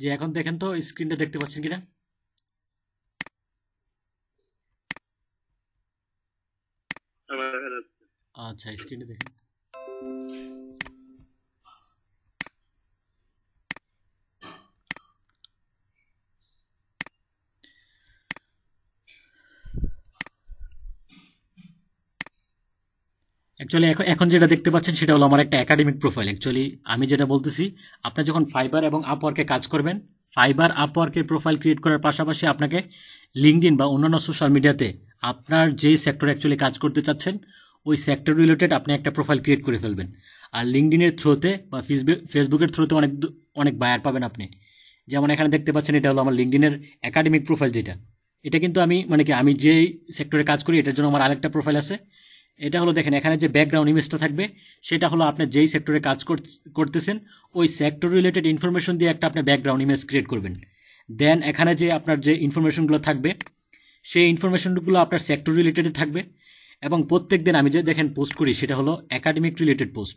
যে এখন দেখেন তো স্ক্রিনটা দেখতে পাচ্ছেন কিনা আচ্ছা স্ক্রিনটা দেখেন অ্যাকচুয়ালি এখন এখন যেটা দেখতে পাচ্ছেন সেটা হলো আমার একটা একাডেমিক প্রোফাইল অ্যাকচুয়ালি আমি যেটা বলতেছি আপনি যখন ফাইবার এবং আপওয়ার্কে কাজ করবেন ফাইবার আপওয়ার্কের প্রোফাইল ক্রিয়েট করার পাশাপাশি আপনাকে লিঙ্কডিন বা অন্যান্য সোশ্যাল মিডিয়াতে আপনার যে সেক্টর অ্যাকচুয়ালি কাজ করতে চাচ্ছেন ওই সেক্টর রিলেটেড আপনি একটা প্রোফাইল ক্রিয়েট করে ফেলবেন আর লিঙ্কডিনের থ্রুতে বা ফেসবুকের থ্রুতে অনেক অনেক বায়ার পাবেন আপনি যেমন এখানে দেখতে পাচ্ছেন এটা হলো আমার লিঙ্কডিনের একাডেমিক প্রোফাইল যেটা এটা কিন্তু আমি মানে কি আমি যেই সেক্টরে কাজ করি এটার জন্য আমার আরেকটা প্রোফাইল আছে এটা হলো দেখেন এখানে যে ব্যাকগ্রাউন্ড ইমেজটা থাকবে সেটা হলো আপনি যেই সেক্টরে কাজ করতেছেন ওই সেক্টর রিলেটেড ইনফরমেশন দিয়ে একটা আপনি ব্যাকগ্রাউন্ড ইমেজ ক্রিয়েট করবেন দেন এখানে যে আপনার যে ইনফরমেশনগুলো থাকবে সেই ইনফরমেশনগুলো আপনার সেক্টর রিলেটেডে থাকবে এবং প্রত্যেক দিন আমি যে দেখেন পোস্ট করি সেটা হলো অ্যাকাডেমিক রিলেটেড পোস্ট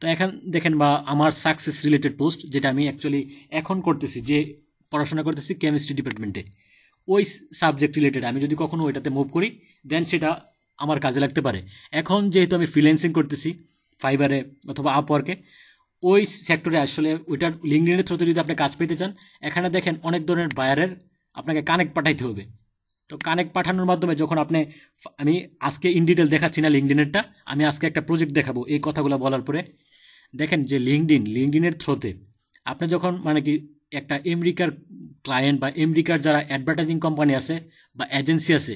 তো এখন দেখেন বা আমার সাকসেস রিলেটেড পোস্ট যেটা আমি অ্যাকচুয়ালি এখন করতেছি যে পড়াশোনা করতেছি কেমিস্ট্রি ডিপার্টমেন্টে ওই সাবজেক্ট রিলেটেড আমি যদি কখনও ওইটাতে মুভ করি দেন সেটা আমার কাজে লাগতে পারে এখন যেহেতু আমি ফ্রিল্যান্সিং করতেছি ফাইবারে অথবা আপওয়ার্কে ওই সেক্টরে আসলে ওইটার লিঙ্কডিনের থ্রুতে যদি আপনি কাজ পেতে চান এখানে দেখেন অনেক ধরনের বায়ারের আপনাকে কানেক্ট পাঠাইতে হবে তো কানেক্ট পাঠানোর মাধ্যমে যখন আপনি আমি আজকে ইন ডিটেল দেখাচ্ছি না লিঙ্কডিনেরটা আমি আজকে একটা প্রজেক্ট দেখাবো এই কথাগুলো বলার পরে দেখেন যে লিঙ্কডিন লিঙ্কডিনের থ্রোতে আপনি যখন মানে কি একটা আমেরিকার ক্লায়েন্ট বা আমেরিকার যারা অ্যাডভার্টাইজিং কোম্পানি আছে বা এজেন্সি আছে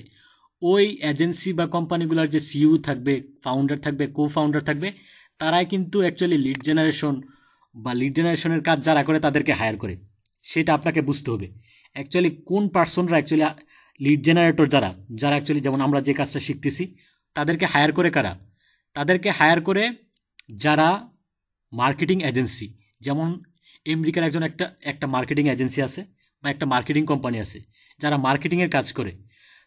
ওই এজেন্সি বা কোম্পানিগুলোর যে সিইউ e থাকবে ফাউন্ডার থাকবে কো ফাউন্ডার থাকবে তারাই কিন্তু অ্যাকচুয়ালি লিড জেনারেশন বা লিড জেনারেশনের কাজ যারা করে তাদেরকে হায়ার করে সেটা আপনাকে বুঝতে হবে অ্যাকচুয়ালি কোন পার্সনরা অ্যাকচুয়ালি লিড জেনারেটর যারা যারা অ্যাকচুয়ালি যেমন আমরা যে কাজটা শিখতেছি তাদেরকে হায়ার করে কারা তাদেরকে হায়ার করে যারা মার্কেটিং এজেন্সি যেমন আমেরিকার একজন একটা একটা মার্কেটিং এজেন্সি আছে বা একটা মার্কেটিং কোম্পানি আছে যারা মার্কেটিংয়ের কাজ করে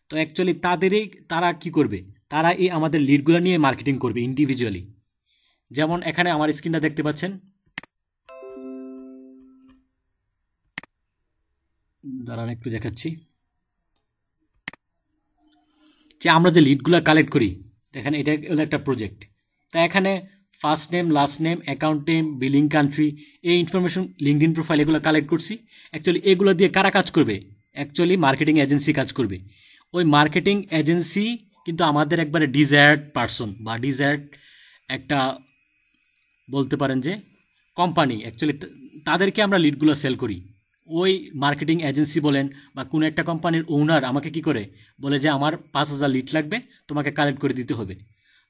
তো অ্যাকচুয়ালি তাদেরই তারা কি করবে তারা এই আমাদের লিডগুলো নিয়ে মার্কেটিং করবে ইন্ডিভিজুয়ালি যেমন এখানে আমার স্ক্রিনটা দেখতে পাচ্ছেন দাঁড়ান একটু দেখাচ্ছি যে আমরা যে লিডগুলো কালেক্ট করি দেখেন এটা হলো একটা প্রজেক্ট তা এখানে first name last name account name billing country এই ইনফরমেশন লিঙ্ক ইন প্রোফাইল এগুলো কালেক্ট করছি অ্যাকচুয়ালি এগুলো দিয়ে কারা কাজ করবে অ্যাকচুয়ালি মার্কেটিং এজেন্সি কাজ করবে ওই মার্কেটিং এজেন্সি কিন্তু আমাদের একবারে ডিজায়ার্ড পার্সন বা ডিজায়ার্ড একটা বলতে পারেন যে কোম্পানি অ্যাকচুয়ালি তাদেরকে আমরা লিডগুলো সেল করি ওই মার্কেটিং এজেন্সি বলেন বা কোনো একটা কোম্পানির ওনার আমাকে কি করে বলে যে আমার পাঁচ হাজার লিড লাগবে তোমাকে কালেক্ট করে দিতে হবে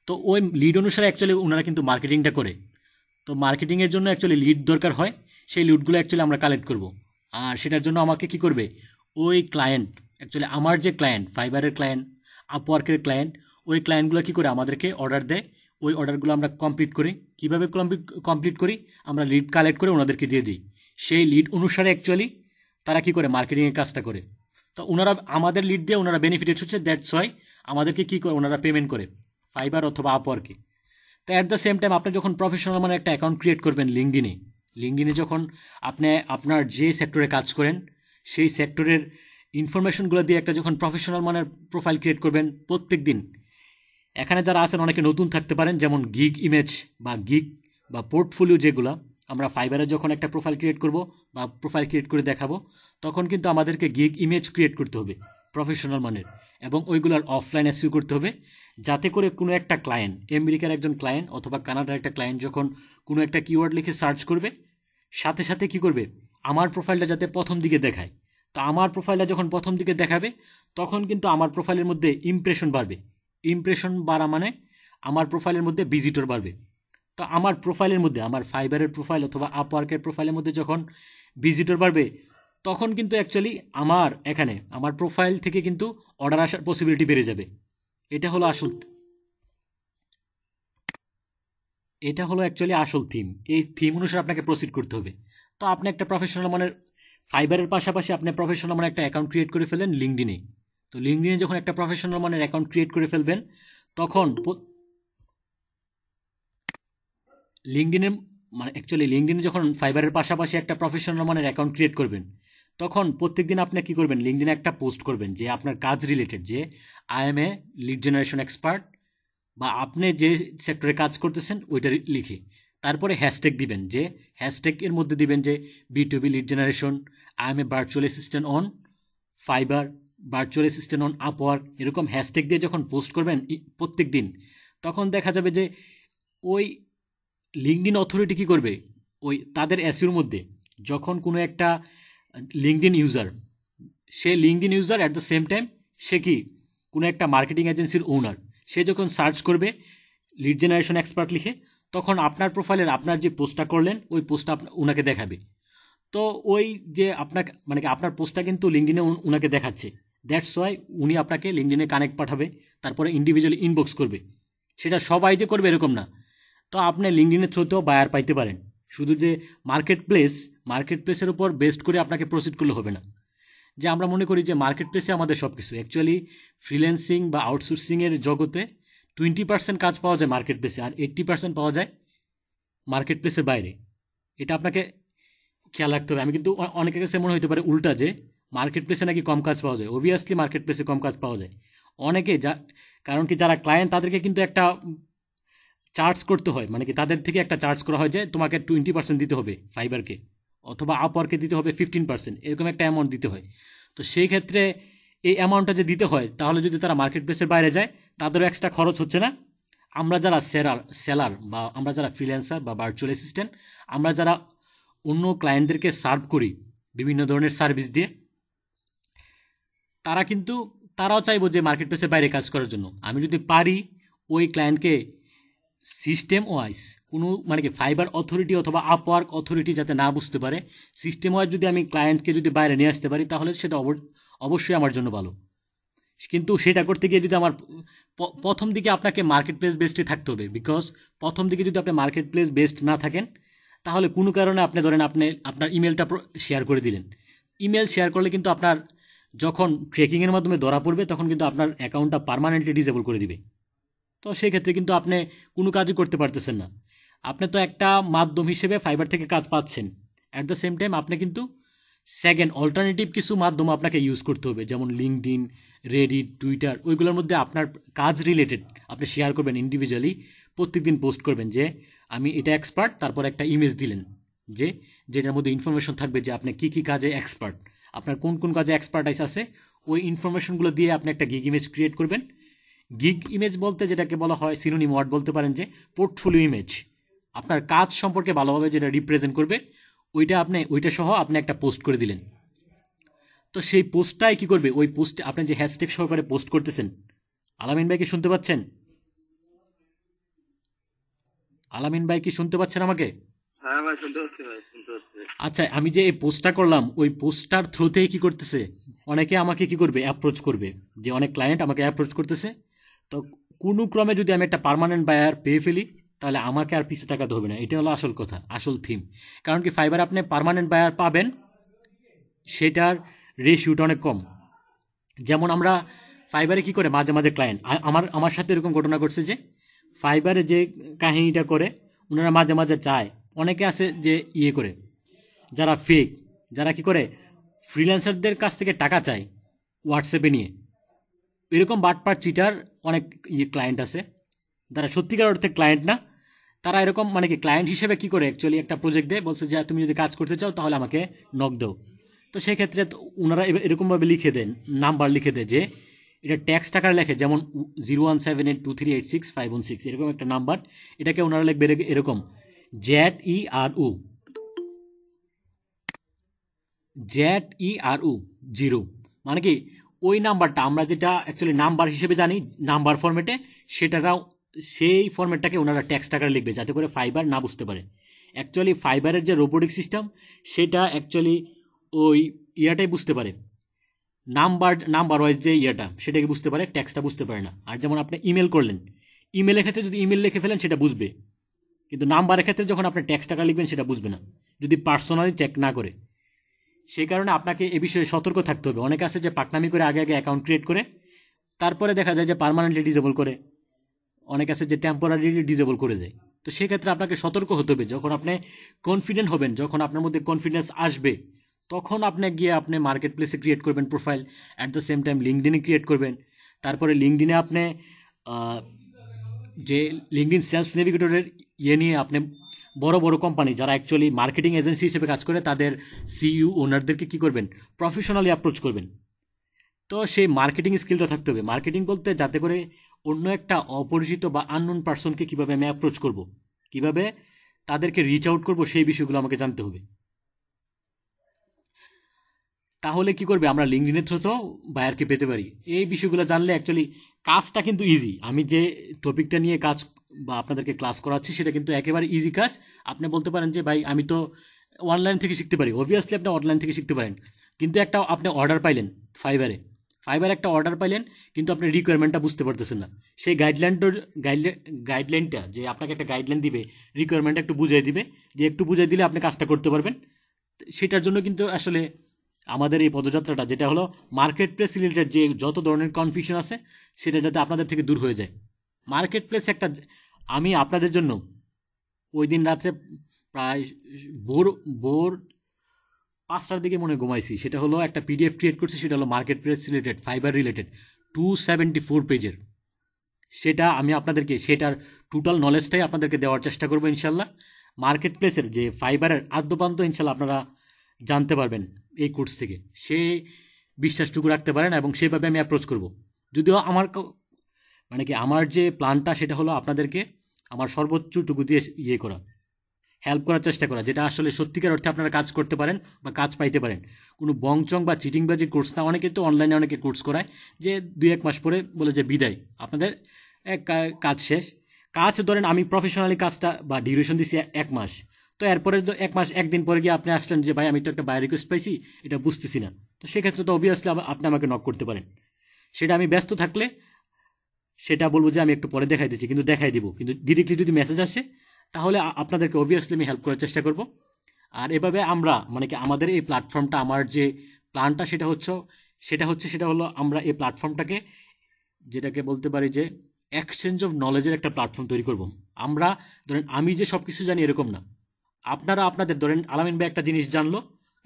তো ওই লিড অনুসারে অ্যাকচুয়ালি ওনারা কিন্তু মার্কেটিংটা করে তো মার্কেটিংয়ের জন্য অ্যাকচুয়ালি লিড দরকার হয় সেই লিডগুলো অ্যাকচুয়ালি আমরা কালেক্ট করব আর সেটার জন্য আমাকে কি করবে ওই ক্লায়েন্ট অ্যাকচুয়ালি আমার যে ক্লায়েন্ট ফাইবারের ক্লায়েন্ট আপওয়ার্কের ক্লায়েন্ট ওই ক্লায়েন্টগুলো কী করে আমাদেরকে অর্ডার দেয় ওই অর্ডারগুলো আমরা কমপ্লিট করি কীভাবে কমপ্লিট কমপ্লিট করি আমরা লিড কালেক্ট করে ওনাদেরকে দিয়ে দিই সেই লিড অনুসারে অ্যাকচুয়ালি তারা কী করে মার্কেটিংয়ের কাজটা করে তো ওনারা আমাদের লিড দিয়ে ওনারা বেনিফিটেড হচ্ছে দ্যাটস ওয়াই আমাদেরকে কী করে ওনারা পেমেন্ট করে ফাইবার অথবা আপওয়ার্কে তো অ্যাট দ্য সেম টাইম আপনি যখন প্রফেশনাল মানে একটা অ্যাকাউন্ট ক্রিয়েট করবেন লিঙ্কডিনে লিঙ্কডিনে যখন আপনি আপনার যে সেক্টরে কাজ করেন সেই সেক্টরের ইনফরমেশনগুলো দিয়ে একটা যখন প্রফেশনাল মানের প্রোফাইল ক্রিয়েট করবেন প্রত্যেক দিন এখানে যারা আছেন অনেকে নতুন থাকতে পারেন যেমন গিগ ইমেজ বা গিগ বা পোর্টফোলিও যেগুলো আমরা ফাইবারে যখন একটা প্রোফাইল ক্রিয়েট করব বা প্রোফাইল ক্রিয়েট করে দেখাবো তখন কিন্তু আমাদেরকে গিগ ইমেজ ক্রিয়েট করতে হবে প্রফেশনাল মানের এবং ওইগুলোর অফলাইন অ্যাসিউ করতে হবে যাতে করে কোনো একটা ক্লায়েন্ট আমেরিকার একজন ক্লায়েন্ট অথবা কানাডার একটা ক্লায়েন্ট যখন কোনো একটা কিওয়ার্ড লিখে সার্চ করবে সাথে সাথে কি করবে আমার প্রোফাইলটা যাতে প্রথম দিকে দেখায় তো আমার প্রোফাইলটা যখন প্রথম দিকে দেখাবে তখন কিন্তু আমার প্রোফাইলের মধ্যে ইমপ্রেশন বাড়বে ইমপ্রেশন বাড়া মানে আমার প্রোফাইলের মধ্যে ভিজিটর বাড়বে তো আমার প্রোফাইলের মধ্যে আমার ফাইবারের প্রোফাইল অথবা আপওয়ার্কের প্রোফাইলের মধ্যে যখন ভিজিটর বাড়বে তখন কিন্তু অ্যাকচুয়ালি আমার এখানে আমার প্রোফাইল থেকে কিন্তু অর্ডার আসার পসিবিলিটি বেড়ে যাবে এটা হলো আসল এটা হলো অ্যাকচুয়ালি আসল থিম এই থিম অনুসারে আপনাকে প্রসিড করতে হবে তো আপনি একটা প্রফেশনাল মানের ফাইবারের পাশাপাশি আপনি প্রফেশনাল মানে একটা অ্যাকাউন্ট ক্রিয়েট করে ফেলেন লিঙ্কডিনে তো লিঙ্কডিনে যখন একটা প্রফেশনাল মানের অ্যাকাউন্ট ক্রিয়েট করে ফেলবেন তখন লিঙ্কডিনে মানে অ্যাকচুয়ালি লিঙ্কডিনে যখন ফাইবারের পাশাপাশি একটা প্রফেশনাল মানের অ্যাকাউন্ট ক্রিয়েট করবেন তখন প্রত্যেক দিন আপনি কী করবেন লিঙ্কডিনে একটা পোস্ট করবেন যে আপনার কাজ রিলেটেড যে I am a lead generation expert বা আপনি যে সেক্টরে কাজ করতেছেন ওইটা লিখে তারপরে দিবেন যে হ্যাশট্যাগ এর মধ্যে দিবেন যে B two B lead generation I am a virtual assistant on Fiverr virtual assistant on Upwork এরকম হ্যাশট্যাগ দিয়ে যখন পোস্ট করবেন প্রত্যেক দিন তখন দেখা যাবে যে ওই লিঙ্কডিন অথরিটি কী করবে ওই তাদের অ্যাসিউর মধ্যে যখন কোনো একটা লিঙ্কডিন ইউজার সে LinkedIn user at the same time সে কি কোনো একটা মার্কেটিং এজেন্সির ওনার সে যখন সার্চ করবে লিড জেনারেশন এক্সপার্ট লিখে তখন আপনার প্রোফাইলের আপনার যে পোস্টটা করলেন ওই পোস্টটা ওনাকে দেখাবে তো ওই যে আপনাকে মানে আপনার পোস্টটা কিন্তু লিঙ্কডিনে ওনাকে দেখাচ্ছে দ্যাটস ওয়াই উনি আপনাকে লিঙ্কডিনে কানেক্ট পাঠাবে তারপরে ইন্ডিভিজুয়ালি ইনবক্স করবে সেটা সবাই যে করবে এরকম না তো আপনি লিঙ্কডিনের থ্রুতেও বায়ার পাইতে পারেন শুধু যে মার্কেট প্লেস মার্কেট প্লেসের উপর বেস্ট করে আপনাকে প্রসিড করলে হবে না যে আমরা মনে করি যে মার্কেট প্লেসে আমাদের সব কিছু অ্যাকচুয়ালি ফ্রিল্যান্সিং বা আউটসোর্সিংয়ের জগতে টোয়েন্টি পার্সেন্ট কাজ পাওয়া যায় মার্কেট প্লেসে আর এইট্টি পার্সেন্ট পাওয়া যায় মার্কেট প্লেসের বাইরে এটা আপনাকে খেয়াল রাখতে হবে আমি কিন্তু অনেকের কাছে মনে হতে পারে উল্টা যে মার্কেট প্লেসে নাকি কম কাজ পাওয়া যায় অবভিয়াসলি মার্কেট প্লেসে কম কাজ পাওয়া যায় অনেকে যা কারণ কি যারা ক্লায়েন্ট তাদেরকে কিন্তু একটা চার্জ করতে হয় মানে কি তাদের থেকে একটা চার্জ করা হয় যে তোমাকে টোয়েন্টি পার্সেন্ট দিতে হবে ফাইবারকে অথবা আপওয়ার্কে দিতে হবে ফিফটিন পার্সেন্ট এরকম একটা অ্যামাউন্ট দিতে হয় তো সেই ক্ষেত্রে এই অ্যামাউন্টটা যে দিতে হয় তাহলে যদি তারা মার্কেট প্লেসের বাইরে যায় তাদেরও এক্সট্রা খরচ হচ্ছে না আমরা যারা সেলার সেলার বা আমরা যারা ফ্রিল্যান্সার বা ভার্চুয়াল অ্যাসিস্ট্যান্ট আমরা যারা অন্য ক্লায়েন্টদেরকে সার্ভ করি বিভিন্ন ধরনের সার্ভিস দিয়ে তারা কিন্তু তারাও চাইব যে মার্কেট প্লেসের বাইরে কাজ করার জন্য আমি যদি পারি ওই ক্লায়েন্টকে সিস্টেম ওয়াইজ কোনো মানে কি ফাইবার অথরিটি অথবা আপওয়ার্ক অথরিটি যাতে না বুঝতে পারে সিস্টেম ওয়াইজ যদি আমি ক্লায়েন্টকে যদি বাইরে নিয়ে আসতে পারি তাহলে সেটা অবশ্যই আমার জন্য ভালো কিন্তু সেটা করতে গিয়ে যদি আমার প্রথম দিকে আপনাকে মার্কেট প্লেস বেস্টই থাকতে হবে বিকজ প্রথম দিকে যদি আপনি মার্কেট প্লেস বেসড না থাকেন তাহলে কোনো কারণে আপনি ধরেন আপনি আপনার ইমেলটা শেয়ার করে দিলেন ইমেল শেয়ার করলে কিন্তু আপনার যখন ট্রেকিংয়ের মাধ্যমে ধরা পড়বে তখন কিন্তু আপনার অ্যাকাউন্টটা পারমানেন্টলি ডিসেবল করে দিবে তো সেক্ষেত্রে কিন্তু আপনি কোনো কাজই করতে পারতেছেন না আপনি তো একটা মাধ্যম হিসেবে ফাইবার থেকে কাজ পাচ্ছেন অ্যাট দ্য সেম টাইম আপনি কিন্তু সেকেন্ড অল্টারনেটিভ কিছু মাধ্যম আপনাকে ইউজ করতে হবে যেমন লিঙ্কড ইন রেডিট টুইটার ওইগুলোর মধ্যে আপনার কাজ রিলেটেড আপনি শেয়ার করবেন ইন্ডিভিজুয়ালি প্রত্যেকদিন পোস্ট করবেন যে আমি এটা এক্সপার্ট তারপর একটা ইমেজ দিলেন যে যেটার মধ্যে ইনফরমেশন থাকবে যে আপনি কী কী কাজে এক্সপার্ট আপনার কোন কোন কাজে এক্সপার্টাইজ আছে ওই ইনফরমেশনগুলো দিয়ে আপনি একটা গিগ ইমেজ ক্রিয়েট করবেন গিগ ইমেজ বলতে যেটাকে বলা হয় সিনোনিম ওয়ার্ড বলতে পারেন যে পোর্টফোলিও ইমেজ আপনার কাজ সম্পর্কে ভালোভাবে যেটা রিপ্রেজেন্ট করবে ওইটা আপনি ওইটা সহ আপনি একটা পোস্ট করে দিলেন তো সেই পোস্টটাই কি করবে ওই পোস্টে আপনি যে হ্যাশট্যাগ সহকারে পোস্ট করতেছেন আলামিন ভাই কি শুনতে পাচ্ছেন আলামিন ভাই কি শুনতে পাচ্ছেন আমাকে হ্যাঁ আচ্ছা আমি যে এই পোস্টটা করলাম ওই পোস্টটার থ্রুতেই কি করতেছে অনেকে আমাকে কি করবে অ্যাপ্রোচ করবে যে অনেক ক্লায়েন্ট আমাকে অ্যাপ্রোচ করতেছে তো কোনো ক্রমে যদি আমি একটা পারমানেন্ট বায়ার পেয়ে ফেলি তাহলে আমাকে আর পিছিয়ে টাকা হবে না এটা হলো আসল কথা আসল থিম কারণ কি ফাইবার আপনি পারমানেন্ট বায়ার পাবেন সেটার রেশিওটা অনেক কম যেমন আমরা ফাইবারে কি করে মাঝে মাঝে ক্লায়েন্ট আমার আমার সাথে এরকম ঘটনা ঘটছে যে ফাইবারে যে কাহিনীটা করে ওনারা মাঝে মাঝে চায় অনেকে আছে যে ইয়ে করে যারা ফেক যারা কি করে ফ্রিল্যান্সারদের কাছ থেকে টাকা চায় হোয়াটসঅ্যাপে নিয়ে এরকম বাটপার চিটার অনেক ইয়ে ক্লায়েন্ট আছে তারা সত্যিকার অর্থে ক্লায়েন্ট না তারা এরকম মানে কি ক্লায়েন্ট হিসেবে কি করে অ্যাকচুয়ালি একটা প্রজেক্ট দেয় বলছে যে তুমি যদি কাজ করতে চাও তাহলে আমাকে নক দাও তো সেই ক্ষেত্রে ওনারা এরকমভাবে লিখে দেন নাম্বার লিখে দেয় যে এটা ট্যাক্স টাকার লেখে যেমন zero one seven eight two three eight six five one six এরকম একটা নাম্বার এটাকে ওনারা লিখবে এরকম জ্যাট ই আর উ জ্যাট ই আর উ জিরো মানে কি ওই নাম্বারটা আমরা যেটা অ্যাকচুয়ালি নাম্বার হিসেবে জানি নাম্বার ফর্মেটে সেটারা সেই ফর্মেটটাকে ওনারা ট্যাক্স টাকার লিখবে যাতে করে ফাইবার না বুঝতে পারে অ্যাকচুয়ালি ফাইবারের যে রোবোটিক সিস্টেম সেটা অ্যাকচুয়ালি ওই ইয়াটাই বুঝতে পারে নাম্বার নাম্বার ওয়াইজ যে ইয়েটা সেটাকে বুঝতে পারে ট্যাক্সটা বুঝতে পারে না আর যেমন আপনি ইমেল করলেন ইমেলের ক্ষেত্রে যদি ইমেল লিখে ফেলেন সেটা বুঝবে কিন্তু নাম্বারের ক্ষেত্রে যখন আপনি ট্যাক্স টাকা লিখবেন সেটা বুঝবে না যদি পার্সোনালি চেক না করে সেই কারণে আপনাকে এ বিষয়ে সতর্ক থাকতে হবে অনেকে আছে যে পাকনামি করে আগে আগে অ্যাকাউন্ট ক্রিয়েট করে তারপরে দেখা যায় যে পারমানেন্টলি ডিজেবল করে অনেক আছে যে টেম্পোরারিলি ডিজেবল করে দেয় তো সেক্ষেত্রে আপনাকে সতর্ক হতে হবে যখন আপনি কনফিডেন্ট হবেন যখন আপনার মধ্যে কনফিডেন্স আসবে তখন আপনি গিয়ে আপনি মার্কেট প্লেসে ক্রিয়েট করবেন profile at the same time লিঙ্কডিনে ক্রিয়েট করবেন তারপরে লিঙ্কডিনে আপনি যে লিঙ্কডিন সেলস নেভিগেটরের ইয়ে নিয়ে আপনি বড় বড় কোম্পানি যারা অ্যাকচুয়ালি মার্কেটিং এজেন্সি হিসেবে কাজ করে তাদের সিইউ ওনারদেরকে e কী করবেন প্রফেশনালি অ্যাপ্রোচ করবেন তো সেই মার্কেটিং স্কিলটা থাকতে হবে মার্কেটিং বলতে যাতে করে অন্য একটা অপরিচিত বা আননোন পার্সনকে কীভাবে আমি অ্যাপ্রোচ করব কিভাবে তাদেরকে রিচ আউট করবো সেই বিষয়গুলো আমাকে জানতে হবে তাহলে কি করবে আমরা লিঙ্কডিনের থ্রুতেও বায়ারকে পেতে পারি এই বিষয়গুলো জানলে অ্যাকচুয়ালি কাজটা কিন্তু ইজি আমি যে টপিকটা নিয়ে কাজ বা আপনাদেরকে ক্লাস করাচ্ছি সেটা কিন্তু একেবারে ইজি কাজ আপনি বলতে পারেন যে ভাই আমি তো অনলাইন থেকে শিখতে পারি অবভিয়াসলি আপনি অনলাইন থেকে শিখতে পারেন কিন্তু একটা আপনি অর্ডার পাইলেন ফাইবারে ফাইবার একটা অর্ডার পাইলেন কিন্তু আপনি রিকোয়ারমেন্টটা বুঝতে পারতেছেন না সেই গাইডলাইনটার গাইডলাইন গাইডলাইনটা যে আপনাকে একটা গাইডলাইন দিবে রিকোয়ারমেন্টটা একটু বুঝিয়ে দিবে যে একটু বুঝিয়ে দিলে আপনি কাজটা করতে পারবেন সেটার জন্য কিন্তু আসলে আমাদের এই পদযাত্রাটা যেটা হলো মার্কেট প্লেস রিলেটেড যে যত ধরনের কনফিউশন আছে সেটা যাতে আপনাদের থেকে দূর হয়ে যায় মার্কেট প্লেসে একটা আমি আপনাদের জন্য ওই দিন রাত্রে প্রায় ভোর ভোর পাঁচটার দিকে মনে ঘুমাইছি সেটা হলো একটা পিডিএফ ক্রিয়েট করছি সেটা হলো marketplace related Fiverr related two seventy four পেজের সেটা আমি আপনাদেরকে সেটার টোটাল নলেজটাই আপনাদেরকে দেওয়ার চেষ্টা করবো ইনশাল্লাহ মার্কেট প্লেসের যে ফাইবারের আদ্যপান্ত ইনশাল্লাহ আপনারা জানতে পারবেন এই কোর্স থেকে সে বিশ্বাসটুকু রাখতে পারেন এবং সেভাবে আমি অ্যাপ্রোচ করব যদিও আমার মানে কি আমার যে প্ল্যানটা সেটা হলো আপনাদেরকে আমার সর্বোচ্চটুকু দিয়ে ইয়ে করা হেল্প করার চেষ্টা করা যেটা আসলে সত্যিকার অর্থে আপনারা কাজ করতে পারেন বা কাজ পাইতে পারেন কোনো বংচং বা চিটিংবাজি কোর্স না অনেকে তো অনলাইনে অনেকে কোর্স করায় যে দুই এক মাস পরে বলে যে বিদায় আপনাদের এক কাজ শেষ কাজ ধরেন আমি প্রফেশনালি কাজটা বা ডিউরেশন দিছি এক মাস তো এরপরে তো এক মাস একদিন পরে গিয়ে আপনি আসলেন যে ভাই আমি তো একটা বাই রিকোয়েস্ট পাইছি এটা বুঝতেছি না তো সেক্ষেত্রে তো অবভিয়াসলি আপনি আমাকে নক করতে পারেন সেটা আমি ব্যস্ত থাকলে সেটা বলবো যে আমি একটু পরে দেখাই দিচ্ছি কিন্তু দেখাই দিব কিন্তু ডিরেক্টলি যদি মেসেজ আসে তাহলে আপনাদেরকে অবভিয়াসলি আমি হেল্প করার চেষ্টা করব আর এভাবে আমরা মানে কি আমাদের এই প্ল্যাটফর্মটা আমার যে প্ল্যানটা সেটা হচ্ছে সেটা হচ্ছে সেটা হলো আমরা এই প্ল্যাটফর্মটাকে যেটাকে বলতে পারি যে এক্সচেঞ্জ অফ নলেজের একটা প্ল্যাটফর্ম তৈরি করব আমরা ধরেন আমি যে সব কিছু জানি এরকম না আপনারা আপনাদের ধরেন আলামিন ভাই একটা জিনিস জানলো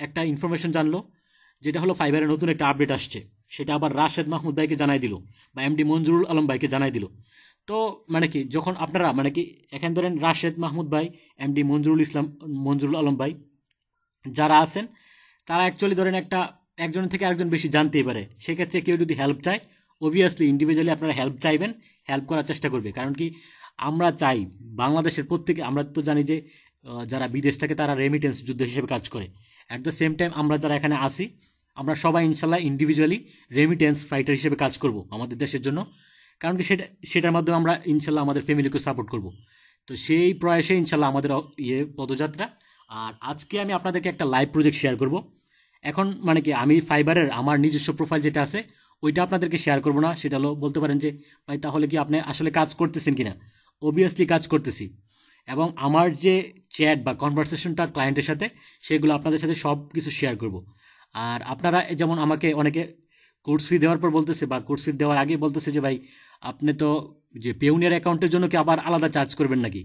একটা ইনফরমেশন জানলো যেটা হলো ফাইবারের নতুন একটা আপডেট আসছে সেটা আবার রাশেদ মাহমুদ ভাইকে জানাই দিল বা এমডি মঞ্জুরুল আলম ভাইকে জানাই দিল তো মানে কি যখন আপনারা মানে কি এখানে ধরেন রাশেদ মাহমুদ ভাই এমডি মঞ্জুরুল ইসলাম মঞ্জুরুল আলম ভাই যারা আছেন তারা অ্যাকচুয়ালি ধরেন একটা একজন থেকে আরেকজন বেশি জানতেই পারে সেক্ষেত্রে কেউ যদি হেল্প চায় অবভিয়াসলি ইন্ডিভিজুয়ালি আপনারা হেল্প চাইবেন হেল্প করার চেষ্টা করবে কারণ কি আমরা চাই বাংলাদেশের প্রত্যেকে আমরা তো জানি যে যারা বিদেশ থাকে তারা রেমিটেন্স যুদ্ধ হিসেবে কাজ করে অ্যাট দ্য সেম টাইম আমরা যারা এখানে আসি আমরা সবাই ইনশাল্লাহ ইন্ডিভিজুয়ালি রেমিটেন্স ফাইটার হিসেবে কাজ করব আমাদের দেশের জন্য কারণ কি সেটা সেটার মাধ্যমে আমরা ইনশাল্লাহ আমাদের ফ্যামিলিকে সাপোর্ট করব তো সেই প্রয়াসে ইনশাল্লাহ আমাদের ইয়ে পদযাত্রা আর আজকে আমি আপনাদেরকে একটা লাইভ প্রজেক্ট শেয়ার করব এখন মানে কি আমি ফাইবারের আমার নিজস্ব প্রোফাইল যেটা আছে ওইটা আপনাদেরকে শেয়ার করবো না সেটা হলো বলতে পারেন যে ভাই তাহলে কি আপনি আসলে কাজ করতেছেন কিনা অবভিয়াসলি কাজ করতেছি এবং আমার যে চ্যাট বা কনভারসেশনটা ক্লায়েন্টের সাথে সেগুলো আপনাদের সাথে সব কিছু শেয়ার করব আর আপনারা যেমন আমাকে অনেকে কোর্স ফি দেওয়ার পর বলতেছে বা কোর্স ফি দেওয়ার আগে বলতেছে যে ভাই আপনি তো যে পেউনের অ্যাকাউন্টের জন্য কি আবার আলাদা চার্জ করবেন নাকি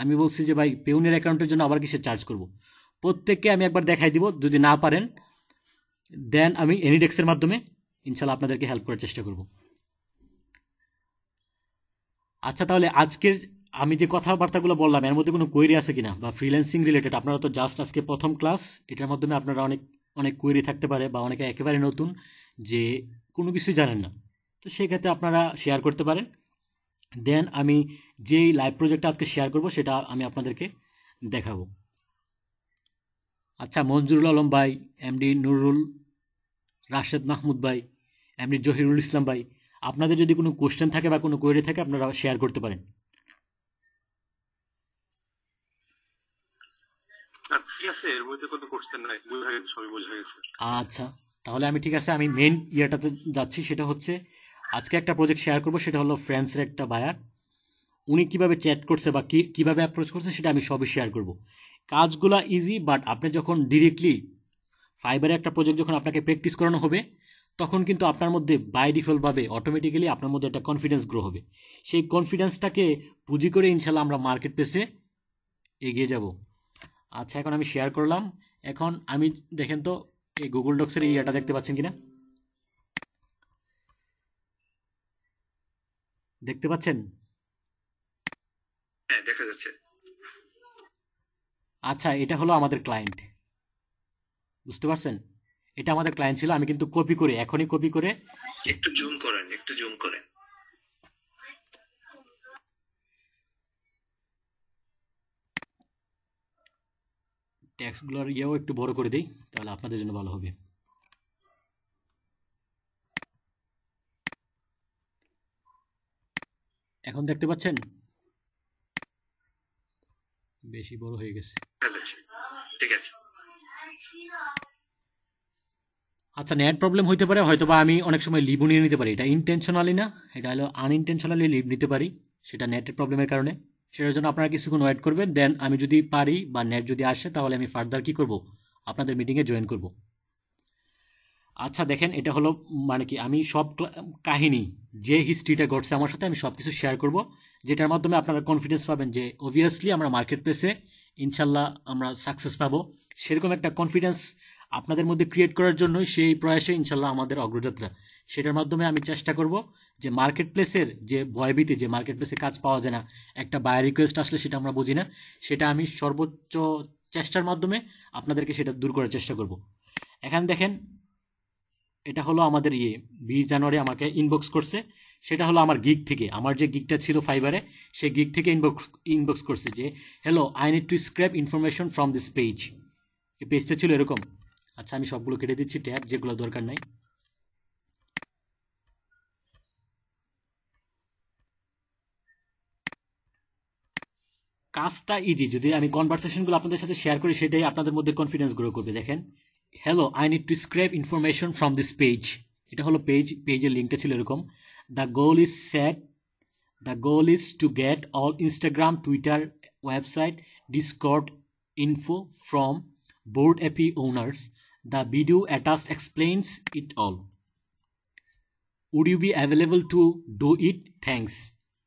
আমি বলছি যে ভাই পেউনের অ্যাকাউন্টের জন্য আবার সে চার্জ করব প্রত্যেককে আমি একবার দেখাই দিব যদি না পারেন দেন আমি এনিডেক্সের মাধ্যমে ইনশাল্লাহ আপনাদেরকে হেল্প করার চেষ্টা করব আচ্ছা তাহলে আজকের আমি যে কথাবার্তাগুলো বললাম এর মধ্যে কোনো কোয়েরি আছে কিনা বা ফ্রিল্যান্সিং রিলেটেড আপনারা তো জাস্ট আজকে প্রথম ক্লাস এটার মাধ্যমে আপনারা অনেক অনেক কোয়েরি থাকতে পারে বা অনেকে একেবারে নতুন যে কোনো কিছু জানেন না তো সেক্ষেত্রে আপনারা শেয়ার করতে পারেন দেন আমি যেই লাইভ প্রজেক্টটা আজকে শেয়ার করব সেটা আমি আপনাদেরকে দেখাবো আচ্ছা মঞ্জুরুল আলম ভাই এমডি নুরুল রাশেদ মাহমুদ ভাই এমডি জহিরুল ইসলাম ভাই আপনাদের যদি কোনো কোশ্চেন থাকে বা কোনো কোয়েরি থাকে আপনারা শেয়ার করতে পারেন আচ্ছা তাহলে আমি ঠিক আছে আমি মেন ইয়েটাতে যাচ্ছি সেটা হচ্ছে আজকে একটা প্রজেক্ট শেয়ার করবো সেটা হলো ফ্রান্সের একটা বায়ার উনি কিভাবে চ্যাট করছে বা কী কীভাবে অ্যাপ্রোচ করছে সেটা আমি সবই শেয়ার করব কাজগুলো ইজি বাট আপনি যখন ডিরেক্টলি ফাইবারে একটা প্রজেক্ট যখন আপনাকে প্র্যাকটিস করানো হবে তখন কিন্তু আপনার মধ্যে বাই ডিফল্টভাবে অটোমেটিক্যালি আপনার মধ্যে একটা কনফিডেন্স গ্রো হবে সেই কনফিডেন্সটাকে পুঁজি করে ইনশাল্লাহ আমরা মার্কেট প্লেসে এগিয়ে যাব আচ্ছা এখন আমি শেয়ার করলাম এখন আমি দেখেন তো এই গুগল ডক্সের এই ইয়েটা দেখতে পাচ্ছেন কিনা দেখতে পাচ্ছেন হ্যাঁ দেখা যাচ্ছে আচ্ছা এটা হলো আমাদের ক্লায়েন্ট বুঝতে পারছেন এটা আমাদের ক্লায়েন্ট ছিল আমি কিন্তু কপি করে এখনই কপি করে একটু জুম করেন একটু জুম করেন ট্যাক্সগুলোর ইয়েও একটু বড় করে দিই তাহলে আপনাদের জন্য ভালো হবে এখন দেখতে পাচ্ছেন বেশি বড় হয়ে গেছে ঠিক আছে আচ্ছা নেট প্রবলেম হইতে পারে হয়তো বা আমি অনেক সময় লিভও নিয়ে নিতে পারি এটা ইন্টেনশনালি না এটা হলো আনইনটেনশনালি লিভ নিতে পারি সেটা নেটের প্রবলেমের কারণে সেটার জন্য আপনারা কিছুক্ষণ ওয়েট করবেন দেন আমি যদি পারি বা নেট যদি আসে তাহলে আমি ফার্দার কি করব আপনাদের মিটিংয়ে জয়েন করব আচ্ছা দেখেন এটা হলো মানে কি আমি সব কাহিনী যে হিস্ট্রিটা ঘটছে আমার সাথে আমি সব কিছু শেয়ার করব যেটার মাধ্যমে আপনারা কনফিডেন্স পাবেন যে অবভিয়াসলি আমরা মার্কেট প্লেসে ইনশাল্লাহ আমরা সাকসেস পাবো সেরকম একটা কনফিডেন্স আপনাদের মধ্যে ক্রিয়েট করার জন্যই সেই প্রয়াসে ইনশাল্লাহ আমাদের অগ্রযাত্রা সেটার মাধ্যমে আমি চেষ্টা করব যে মার্কেট প্লেসের যে ভয়ভীতি যে মার্কেট প্লেসে কাজ পাওয়া যায় না একটা বায়ার রিকোয়েস্ট আসলে সেটা আমরা বুঝি না সেটা আমি সর্বোচ্চ চেষ্টার মাধ্যমে আপনাদেরকে সেটা দূর করার চেষ্টা করব এখান দেখেন এটা হলো আমাদের ইয়ে বিশ জানুয়ারি আমাকে ইনবক্স করছে সেটা হলো আমার গিগ থেকে আমার যে গিগটা ছিল ফাইবারে সেই গিগ থেকে ইনবক্স ইনবক্স করছে যে hello I need to scrape information from this page এই পেজটা ছিল এরকম আচ্ছা আমি সবগুলো কেটে দিচ্ছি ট্যাব যেগুলো দরকার নাই কাজটা ইজি যদি আমি কনভারসেশনগুলো আপনাদের সাথে শেয়ার করি সেটাই আপনাদের মধ্যে কনফিডেন্স গ্রো করবে দেখেন hello I need to scrape information from this page এটা হলো পেজ পেজের লিঙ্কটা ছিল এরকম the goal is set the goal is to get all Instagram Twitter website Discord info from Bored Ape owners the video attach explains it all would you be available to do it thanks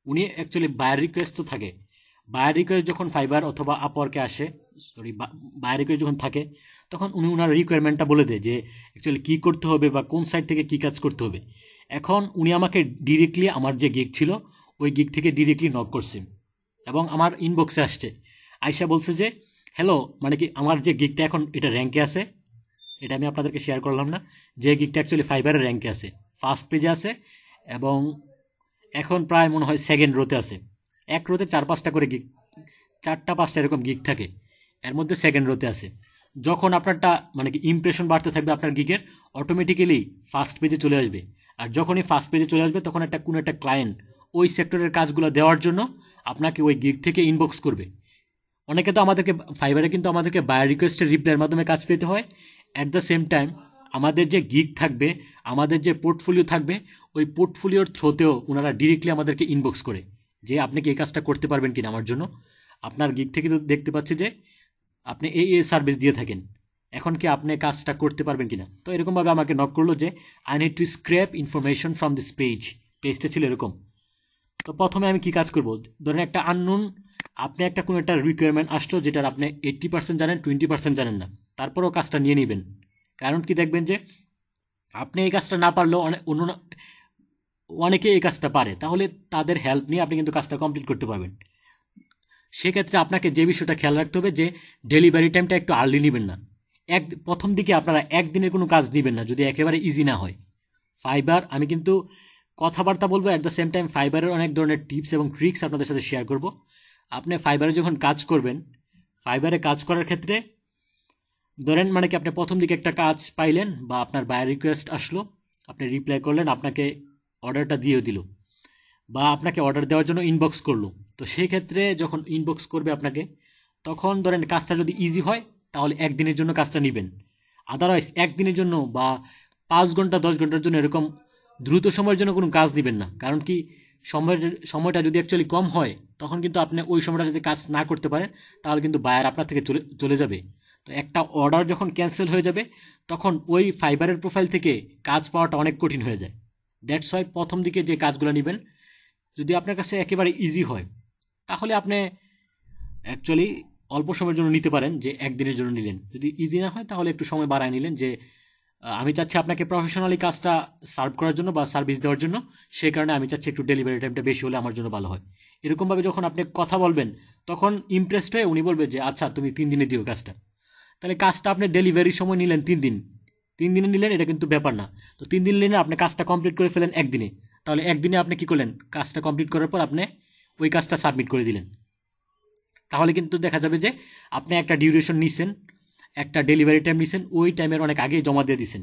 উনি actually buyer request তো থাকে buyer request যখন fibre অথবা আপওয়ার্কে আসে sorry buyer request যখন থাকে তখন উনি ওনার রিকোয়ারমেন্টটা বলে দেয় যে অ্যাকচুয়ালি কী করতে হবে বা কোন সাইড থেকে কী কাজ করতে হবে এখন উনি আমাকে ডিরেক্টলি আমার যে গিগ ছিল ওই গিগ থেকে ডিরেক্টলি নক করছে এবং আমার ইনবক্সে আসছে আয়সা বলছে যে হ্যালো মানে কি আমার যে গিগটা এখন এটা র্যাঙ্কে আছে এটা আমি আপনাদেরকে শেয়ার করলাম না যে গিগটা অ্যাকচুয়ালি ফাইবারের র্যাঙ্কে আছে ফার্স্ট পেজে আছে এবং এখন প্রায় মনে হয় সেকেন্ড রোতে আছে এক রোতে চার পাঁচটা করে গিক চারটা পাঁচটা এরকম গিক থাকে এর মধ্যে সেকেন্ড রোতে আছে যখন আপনারটা মানে কি ইমপ্রেশন বাড়তে থাকবে আপনার গিকের অটোমেটিক্যালি ফার্স্ট পেজে চলে আসবে আর যখনই ফার্স্ট পেজে চলে আসবে তখন একটা কোনো একটা ক্লায়েন্ট ওই সেক্টরের কাজগুলো দেওয়ার জন্য আপনাকে ওই গিক থেকে ইনবক্স করবে অনেকে তো আমাদেরকে ফাইবারে কিন্তু আমাদেরকে বায়ো রিকোয়েস্টের রিপ্লাইয়ের মাধ্যমে কাজ পেতে হয় অ্যাট দ্য সেম টাইম আমাদের যে গিক থাকবে আমাদের যে পোর্টফোলিও থাকবে ওই পোর্টফোলিওর থ্রোতেও ওনারা ডিরেক্টলি আমাদেরকে ইনবক্স করে যে আপনি কি এই কাজটা করতে পারবেন কিনা আমার জন্য আপনার গিক থেকে তো দেখতে পাচ্ছি যে আপনি এই এই সার্ভিস দিয়ে থাকেন এখন কি আপনি কাজটা করতে পারবেন কিনা তো এরকমভাবে আমাকে নক করলো যে I need to scrape information from this page পেজটা ছিল এরকম তো প্রথমে আমি কি কাজ করব ধরেন একটা আননুন আপনি একটা কোনো একটা রিকোয়ারমেন্ট আসলো যেটার আপনি এইট্টি পার্সেন্ট জানেন টোয়েন্টি পার্সেন্ট জানেন না তারপরেও কাজটা নিয়ে নেবেন কারণ কি দেখবেন যে আপনি এই কাজটা না পারলেও অনেক অন্য অনেকে এই কাজটা পারে তাহলে তাদের হেল্প নিয়ে আপনি কিন্তু কাজটা কমপ্লিট করতে পারবেন সেক্ষেত্রে আপনাকে যে বিষয়টা খেয়াল রাখতে হবে যে ডেলিভারি টাইমটা একটু আর্লি নেবেন না এক প্রথম দিকে আপনারা একদিনের কোনো কাজ দিবেন না যদি একেবারে ইজি না হয় ফাইবার আমি কিন্তু কথাবার্তা বলবো অ্যাট দ্য সেম টাইম ফাইবারের অনেক ধরনের টিপস এবং ট্রিক্স আপনাদের সাথে শেয়ার করব আপনি ফাইবারে যখন কাজ করবেন ফাইবারে কাজ করার ক্ষেত্রে ধরেন মানে কি আপনি প্রথম দিকে একটা কাজ পাইলেন বা আপনার বায়ার রিকোয়েস্ট আসলো আপনি রিপ্লাই করলেন আপনাকে অর্ডারটা দিয়েও দিল বা আপনাকে অর্ডার দেওয়ার জন্য ইনবক্স করলো তো সেই ক্ষেত্রে যখন ইনবক্স করবে আপনাকে তখন ধরেন কাজটা যদি ইজি হয় তাহলে একদিনের জন্য কাজটা নেবেন আদারওয়াইজ একদিনের জন্য বা পাঁচ ঘন্টা দশ ঘন্টার জন্য এরকম দ্রুত সময়ের জন্য কোনো কাজ নেবেন না কারণ কি সময়ের সময়টা যদি অ্যাকচুয়ালি কম হয় তখন কিন্তু আপনি ওই সময়টা যদি কাজ না করতে পারেন তাহলে কিন্তু বায়ার আপনার থেকে চলে চলে যাবে তো একটা অর্ডার যখন ক্যান্সেল হয়ে যাবে তখন ওই ফাইবারের প্রোফাইল থেকে কাজ পাওয়াটা অনেক কঠিন হয়ে যায় দ্যাটস হয় প্রথম দিকে যে কাজগুলো নেবেন যদি আপনার কাছে একেবারে ইজি হয় তাহলে আপনি অ্যাকচুয়ালি অল্প সময়ের জন্য নিতে পারেন যে একদিনের জন্য নিলেন যদি ইজি না হয় তাহলে একটু সময় বাড়ায় নিলেন যে আমি চাচ্ছি আপনাকে প্রফেশনালি কাজটা সার্ভ করার জন্য বা সার্ভিস দেওয়ার জন্য সেই কারণে আমি চাচ্ছি একটু ডেলিভারি টাইমটা বেশি হলে আমার জন্য ভালো হয় এরকমভাবে যখন আপনি কথা বলবেন তখন ইমপ্রেসড হয়ে উনি বলবে যে আচ্ছা তুমি তিন দিনে দিও কাজটা তাহলে কাজটা আপনি ডেলিভারির সময় নিলেন তিন দিন তিন দিনে নিলেন এটা কিন্তু ব্যাপার না তো তিন দিন নিলেন আপনি কাজটা কমপ্লিট করে ফেলেন একদিনে তাহলে একদিনে আপনি কী করলেন কাজটা কমপ্লিট করার পর আপনি ওই কাজটা সাবমিট করে দিলেন তাহলে কিন্তু দেখা যাবে যে আপনি একটা ডিউরেশন নিছেন একটা ডেলিভারি টাইম নিছেন ওই টাইমের অনেক আগে জমা দিয়ে দিছেন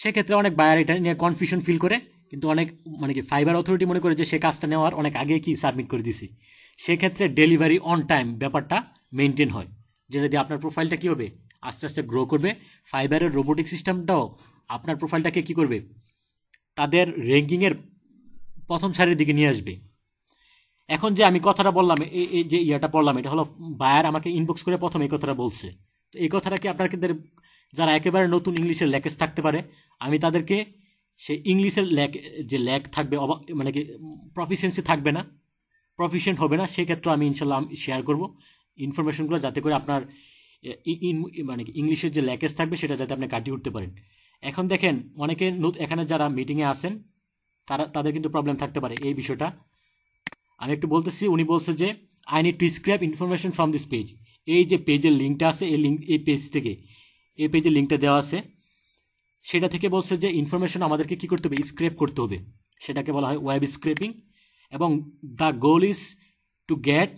সেক্ষেত্রে অনেক বায়ার এটা নিয়ে কনফিউশন ফিল করে কিন্তু অনেক মানে কি ফাইবার অথরিটি মনে করে যে সে কাজটা নেওয়ার অনেক আগে কি সাবমিট করে দিছি সেক্ষেত্রে ডেলিভারি অন টাইম ব্যাপারটা মেনটেন হয় যেটা দিয়ে আপনার প্রোফাইলটা কী হবে আস্তে আস্তে গ্রো করবে ফাইবারের রোবোটিক সিস্টেমটাও আপনার প্রোফাইলটাকে কি করবে তাদের র্যাঙ্কিংয়ের প্রথম সারির দিকে নিয়ে আসবে এখন যে আমি কথাটা বললাম এই যে ইয়াটা পড়লাম এটা হলো বায়ার আমাকে ইনবক্স করে প্রথম এই কথাটা বলছে তো এই কথাটা কি কিন্তু যারা একেবারে নতুন ইংলিশের ল্যাকেজ থাকতে পারে আমি তাদেরকে সে ইংলিশের ল্যাক যে ল্যাক থাকবে মানে কি প্রফিসিয়েন্সি থাকবে না প্রফিসিয়েন্ট হবে না সেক্ষেত্রে আমি ইনশাল্লাহ শেয়ার করব ইনফরমেশনগুলো যাতে করে আপনার ইন মানে ইংলিশের যে ল্যাকেজ থাকবে সেটা যাতে আপনি কাটিয়ে উঠতে পারেন এখন দেখেন অনেকে এখানে যারা মিটিংয়ে আসেন তারা তাদের কিন্তু প্রবলেম থাকতে পারে এই বিষয়টা আমি একটু বলতেছি উনি বলছে যে I need to scrape information from this page এই যে পেজের লিঙ্কটা আছে এই লিঙ্ক এই পেজ থেকে এই পেজের লিঙ্কটা দেওয়া আছে সেটা থেকে বলছে যে ইনফরমেশন আমাদেরকে কী করতে হবে স্ক্রেপ করতে হবে সেটাকে বলা হয় ওয়েব স্ক্রেপিং এবং the goal is to get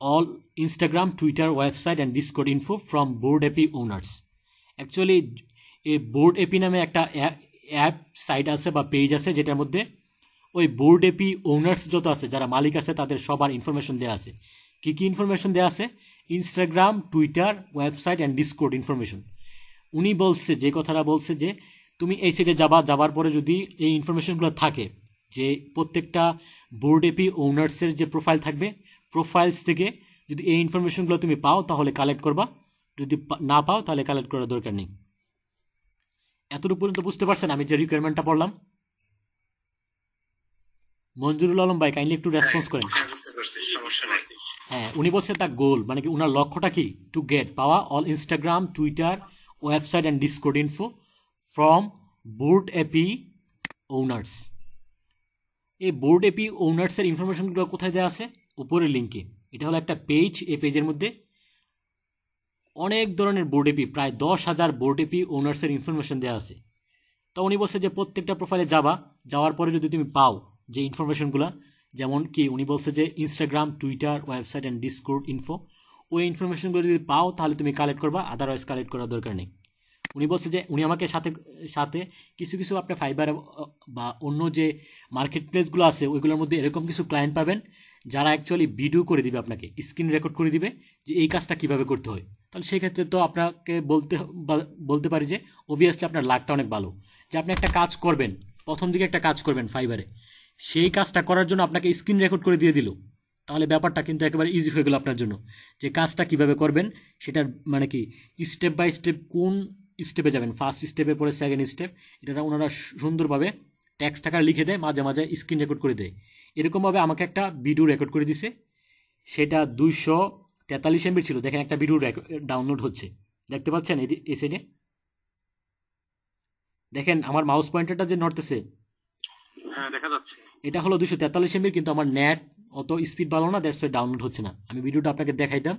all Instagram, Twitter, website and Discord info from Board API owners. Actually এই বোর্ড এপি নামে একটা অ্যাপ সাইট আছে বা পেজ আছে যেটার মধ্যে ওই বোর্ড এপি ওনার্স যত আছে যারা মালিক আছে তাদের সবার ইনফরমেশন দেওয়া আছে কী কী ইনফরমেশন দেওয়া আছে Instagram Twitter website and Discord information উনি বলছে যে কথাটা বলছে যে তুমি এই সাইটে যাবা যাবার পরে যদি এই ইনফরমেশনগুলো থাকে যে প্রত্যেকটা বোর্ড এপি ওনার্সের যে প্রোফাইল থাকবে প্রোফাইলস থেকে যদি এই ইনফরমেশনগুলো তুমি পাও তাহলে কালেক্ট করবা যদি না পাও তাহলে কালেক্ট করার দরকার নেই এতটুকু পর্যন্ত বুঝতে পারছেন আমি যে রিকোয়ারমেন্টটা পড়লাম মঞ্জুরুল আলম ভাই কাইন্ডলি একটু রেসপন্স করেন হ্যাঁ, হ্যাঁ উনি বলছেন তার গোল মানে কি উনার লক্ষ্যটা কি টু গেট পাওয়া all Instagram Twitter website and Discord info from Bored Ape owners এই বোর্ড এপি ওনার্সের ইনফরমেশনগুলো কোথায় দেওয়া আছে উপরের লিঙ্কে এটা হলো একটা পেজ এ পেজের মধ্যে অনেক ধরনের বোর্ড এপি প্রায় দশ হাজার বোর্ড এপি ওনার্সের ইনফরমেশন দেওয়া আছে তো উনি বলছে যে প্রত্যেকটা প্রোফাইলে যাবা যাওয়ার পরে যদি তুমি পাও যে ইনফরমেশনগুলো যেমন কি উনি বলছে যে Instagram Twitter website and Discord info ওই ইনফরমেশনগুলো যদি পাও তাহলে তুমি কালেক্ট করবা আদারওয়াইজ কালেক্ট করার দরকার নেই উনি বলছে যে উনি আমাকে সাথে সাথে কিছু কিছু আপনার ফাইবার বা অন্য যে মার্কেট প্লেসগুলো আছে ওইগুলোর মধ্যে এরকম কিছু ক্লায়েন্ট পাবেন যারা অ্যাকচুয়ালি ভিডিও করে দিবে আপনাকে স্ক্রিন রেকর্ড করে দিবে যে এই কাজটা কীভাবে করতে হয় তাহলে সেক্ষেত্রে তো আপনাকে বলতে বলতে পারি যে অবভিয়াসলি আপনার লাকটা অনেক ভালো যে আপনি একটা কাজ করবেন প্রথম দিকে একটা কাজ করবেন ফাইবারে সেই কাজটা করার জন্য আপনাকে স্ক্রিন রেকর্ড করে দিয়ে দিল তাহলে ব্যাপারটা কিন্তু একেবারে ইজি হয়ে গেল আপনার জন্য যে কাজটা কিভাবে করবেন সেটার মানে কি স্টেপ বাই স্টেপ কোন স্টেপে যাবেন ফার্স্ট স্টেপে পরে সেকেন্ড স্টেপ এটা ওনারা সুন্দরভাবে ট্যাক্স টাকা লিখে দেয় মাঝে মাঝে স্ক্রিন রেকর্ড করে দেয় এরকমভাবে আমাকে একটা ভিডিও রেকর্ড করে দিছে সেটা দুইশো তেতাল্লিশ এমবি ছিল দেখেন একটা ভিডিও ডাউনলোড হচ্ছে দেখতে পাচ্ছেন এই সাইডে দেখেন আমার মাউস পয়েন্টারটা যে নড়তেছে হ্যাঁ, এটা হলো দুশো তেতাল্লিশ এমবি কিন্তু আমার নেট অত স্পিড ভালো না দেড়শো ডাউনলোড হচ্ছে না আমি ভিডিওটা আপনাকে দেখাইতাম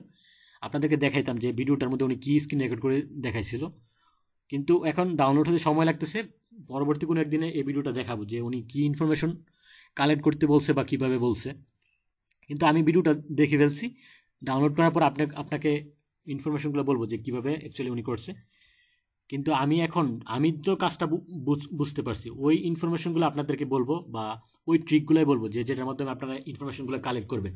আপনাদেরকে দেখাইতাম যে ভিডিওটার মধ্যে উনি কী স্ক্রিন রেকর্ড করে দেখাইছিল কিন্তু এখন ডাউনলোড হতে সময় লাগতেছে পরবর্তী কোনো একদিনে এই ভিডিওটা দেখাবো যে উনি কী ইনফরমেশন কালেক্ট করতে বলছে বা কীভাবে বলছে কিন্তু আমি ভিডিওটা দেখে ফেলছি ডাউনলোড করার পর আপনাকে আপনাকে ইনফরমেশনগুলো বলবো যে কীভাবে অ্যাকচুয়ালি উনি করছে কিন্তু আমি এখন আমি তো কাজটা বুঝতে পারছি ওই ইনফরমেশনগুলো আপনাদেরকে বলবো বা ওই ট্রিকগুলোই বলবো যে যেটার মাধ্যমে আপনারা ইনফরমেশনগুলো কালেক্ট করবেন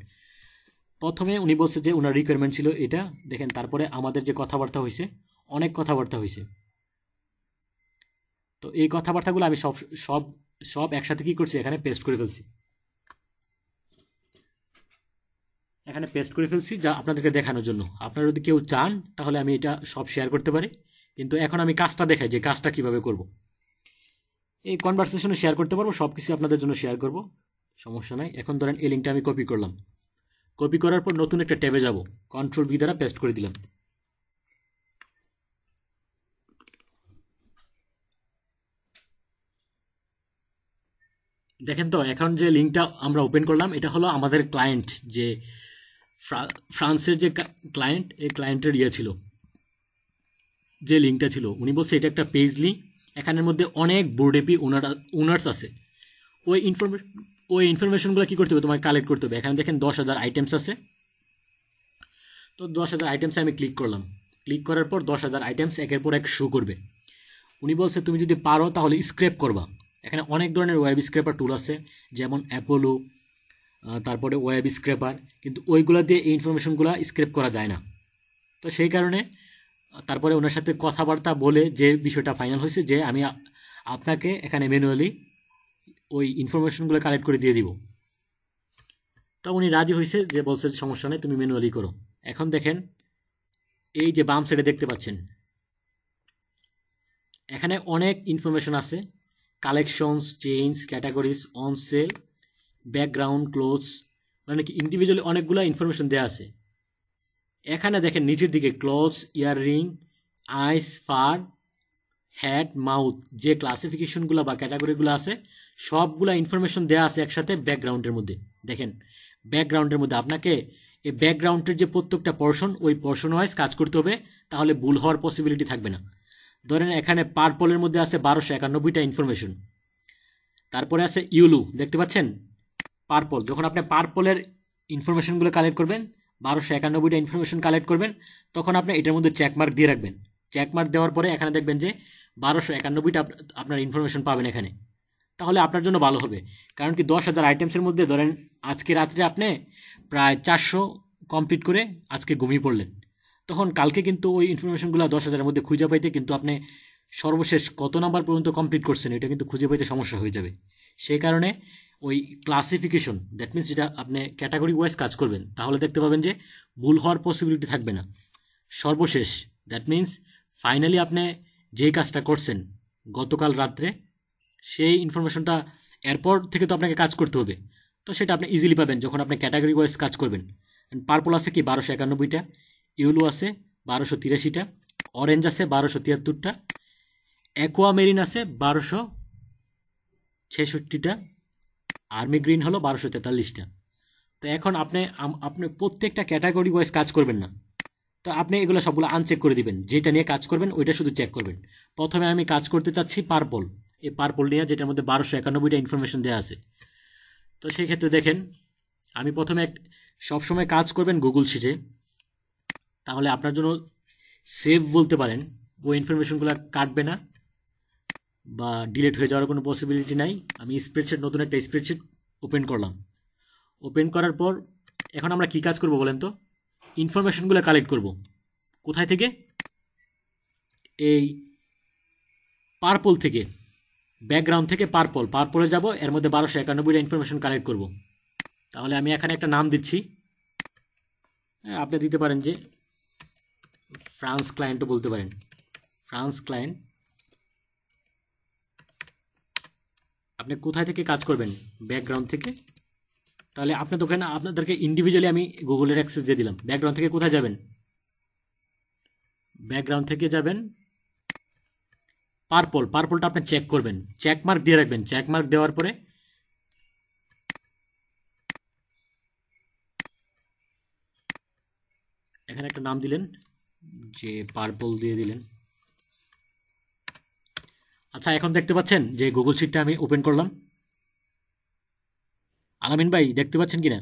প্রথমে উনি বলছে যে ওনার রিকোয়ারমেন্ট ছিল এটা দেখেন তারপরে আমাদের যে কথাবার্তা হয়েছে অনেক কথাবার্তা হয়েছে তো এই কথাবার্তাগুলো আমি সব সব সব একসাথে কি করছি এখানে পেস্ট করে ফেলছি এখানে পেস্ট করে ফেলছি যা আপনাদেরকে দেখানোর জন্য আপনারা যদি কেউ চান তাহলে আমি এটা সব শেয়ার করতে পারি কিন্তু এখন আমি কাজটা দেখাই যে কাজটা কিভাবে করব এই কনভারসেশনে শেয়ার করতে পারবো সব কিছু আপনাদের জন্য শেয়ার করব সমস্যা নাই এখন ধরেন এই লিঙ্কটা আমি কপি করলাম কপি করার পর নতুন একটা ট্যাবে যাব কন্ট্রোল বি দ্বারা পেস্ট করে দিলাম দেখেন তো এখন যে লিঙ্কটা আমরা ওপেন করলাম এটা হলো আমাদের ক্লায়েন্ট যে ফ্রান্সের যে ক্লায়েন্ট এই ক্লায়েন্টের ইয়ে ছিল যে লিঙ্কটা ছিল উনি বলছে এটা একটা পেজ লিঙ্ক এখানের মধ্যে অনেক বোর্ডেপি ওনার ওনার্স আছে ওই ইনফরমেশন ওই ইনফরমেশনগুলো কী করতে হবে তোমাকে কালেক্ট করতে হবে এখানে দেখেন দশ হাজার আইটেমস আছে তো দশ হাজার আইটেমসে আমি ক্লিক করলাম ক্লিক করার পর দশ হাজার আইটেমস একের পর এক শো করবে উনি বলছে তুমি যদি পারো তাহলে স্ক্রেপ করবা এখানে অনেক ধরনের ওয়েব স্ক্রেপার টুল আছে যেমন অ্যাপোলো তারপরে ওয়েব স্ক্রেপার কিন্তু ওইগুলো দিয়ে এই ইনফরমেশনগুলো স্ক্রেপ করা যায় না তো সেই কারণে তারপরে ওনার সাথে কথাবার্তা বলে যে বিষয়টা ফাইনাল হয়েছে যে আমি আপনাকে এখানে ম্যানুয়ালি ওই ইনফরমেশনগুলো কালেক্ট করে দিয়ে দিব তো উনি রাজি হয়েছে যে বলছে সমস্যা নেই তুমি ম্যানুয়ালি করো এখন দেখেন এই যে বাম সাইডে দেখতে পাচ্ছেন এখানে অনেক ইনফরমেশন আছে collections change categories on sale background clothes মানে কি ইন্ডিভিজুয়ালি অনেকগুলো ইনফরমেশন দেওয়া আছে এখানে দেখেন নিচের দিকে clothes earring eyes fur hat mouth যে ক্লাসিফিকেশনগুলো বা ক্যাটাগরিগুলো আছে সবগুলো ইনফরমেশন দেওয়া আছে একসাথে ব্যাকগ্রাউন্ডের মধ্যে দেখেন ব্যাকগ্রাউন্ডের মধ্যে আপনাকে এই ব্যাকগ্রাউন্ডের যে প্রত্যেকটা পোর্শন ওই পোর্শন ওয়াইজ কাজ করতে হবে তাহলে ভুল হওয়ার পসিবিলিটি থাকবে না ধরেন এখানে পার মধ্যে আছে বারোশো একানব্বইটা ইনফরমেশন তারপরে আছে ইউলু দেখতে পাচ্ছেন পার্পল যখন আপনি পার্পলের ইনফরমেশনগুলো কালেক্ট করবেন বারোশো একানব্বইটা ইনফরমেশন কালেক্ট করবেন তখন আপনি এটার মধ্যে চেকমার্ক দিয়ে রাখবেন চেকমার্ক দেওয়ার পরে এখানে দেখবেন যে বারোশো একানব্বইটা আপনার ইনফরমেশন পাবেন এখানে তাহলে আপনার জন্য ভালো হবে কারণ কি দশ হাজার আইটেমসের মধ্যে ধরেন আজকে রাত্রে আপনি প্রায় চারশো কমপ্লিট করে আজকে ঘুমিয়ে পড়লেন তখন কালকে কিন্তু ওই ইনফরমেশনগুলো দশ হাজারের মধ্যে খুঁজে পাইতে কিন্তু আপনি সর্বশেষ কত নাম্বার পর্যন্ত কমপ্লিট করছেন এটা কিন্তু খুঁজে পাইতে সমস্যা হয়ে যাবে সেই কারণে ওই ক্লাসিফিকেশন দ্যাট মিনস যেটা আপনি ক্যাটাগরি ওয়াইজ কাজ করবেন তাহলে দেখতে পাবেন যে ভুল হওয়ার পসিবিলিটি থাকবে না সর্বশেষ দ্যাট মিন্স ফাইনালি আপনি যে কাজটা করছেন গতকাল রাত্রে সেই ইনফরমেশনটা এরপর থেকে তো আপনাকে কাজ করতে হবে তো সেটা আপনি ইজিলি পাবেন যখন আপনি ক্যাটাগরি ওয়াইজ কাজ করবেন পারপোল আছে কি বারোশো একানব্বইটা ইউলো আছে বারোশো তিরাশিটা অরেঞ্জ আছে বারোশো তিয়াত্তরটা অ্যাকোয়ামেরিন আছে বারোশো ছেষট্টিটা আর্মি গ্রিন হলো বারোশো তেতাল্লিশটা তো এখন আপনি আপনি প্রত্যেকটা ক্যাটাগরি ওয়াইজ কাজ করবেন না তো আপনি এগুলো সবগুলো আনচেক করে দিবেন যেটা নিয়ে কাজ করবেন ওইটা শুধু চেক করবেন প্রথমে আমি কাজ করতে চাচ্ছি পার্পল এই পার্পল নিয়ে যেটার মধ্যে বারোশো একানব্বইটা ইনফরমেশন দেওয়া আছে তো সেই ক্ষেত্রে দেখেন আমি প্রথমে সবসময় কাজ করবেন গুগল শিটে তাহলে আপনার জন্য সেভ বলতে পারেন ওই ইনফরমেশনগুলো কাটবে না বা ডিলেট হয়ে যাওয়ার কোনো পসিবিলিটি নাই আমি স্প্রেডশিট নতুন একটা স্প্রেডশিট ওপেন করলাম ওপেন করার পর এখন আমরা কি কাজ করব বলেন তো ইনফরমেশনগুলো কালেক্ট করব কোথায় থেকে এই পার্পল থেকে ব্যাকগ্রাউন্ড থেকে পার্পল পার্পলে যাব এর মধ্যে বারোশো একানব্বইটা ইনফরমেশন কালেক্ট করব তাহলে আমি এখানে একটা নাম দিচ্ছি হ্যাঁ, আপনি দিতে পারেন যে ফ্রান্স ক্লায়েন্টও বলতে পারেন ফ্রান্স ক্লায়েন্ট আপনি কোথায় থেকে কাজ করবেন ব্যাকগ্রাউন্ড থেকে তাহলে আপনার দোকানে আপনাদেরকে ইন্ডিভিজুয়ালি আমি গুগলের অ্যাক্সেস দিয়ে দিলাম ব্যাকগ্রাউন্ড থেকে কোথায় যাবেন ব্যাকগ্রাউন্ড থেকে যাবেন পার্পল পার্পলটা আপনি চেক করবেন চেক মার্ক দিয়ে রাখবেন চেক মার্ক দেওয়ার পরে এখানে একটা নাম দিলেন যে পার্পল দিয়ে দিলেন আচ্ছা এখন দেখতে পাচ্ছেন যে গুগল শিটটা আমি ওপেন করলাম আলামিন ভাই দেখতে পাচ্ছেন কিনা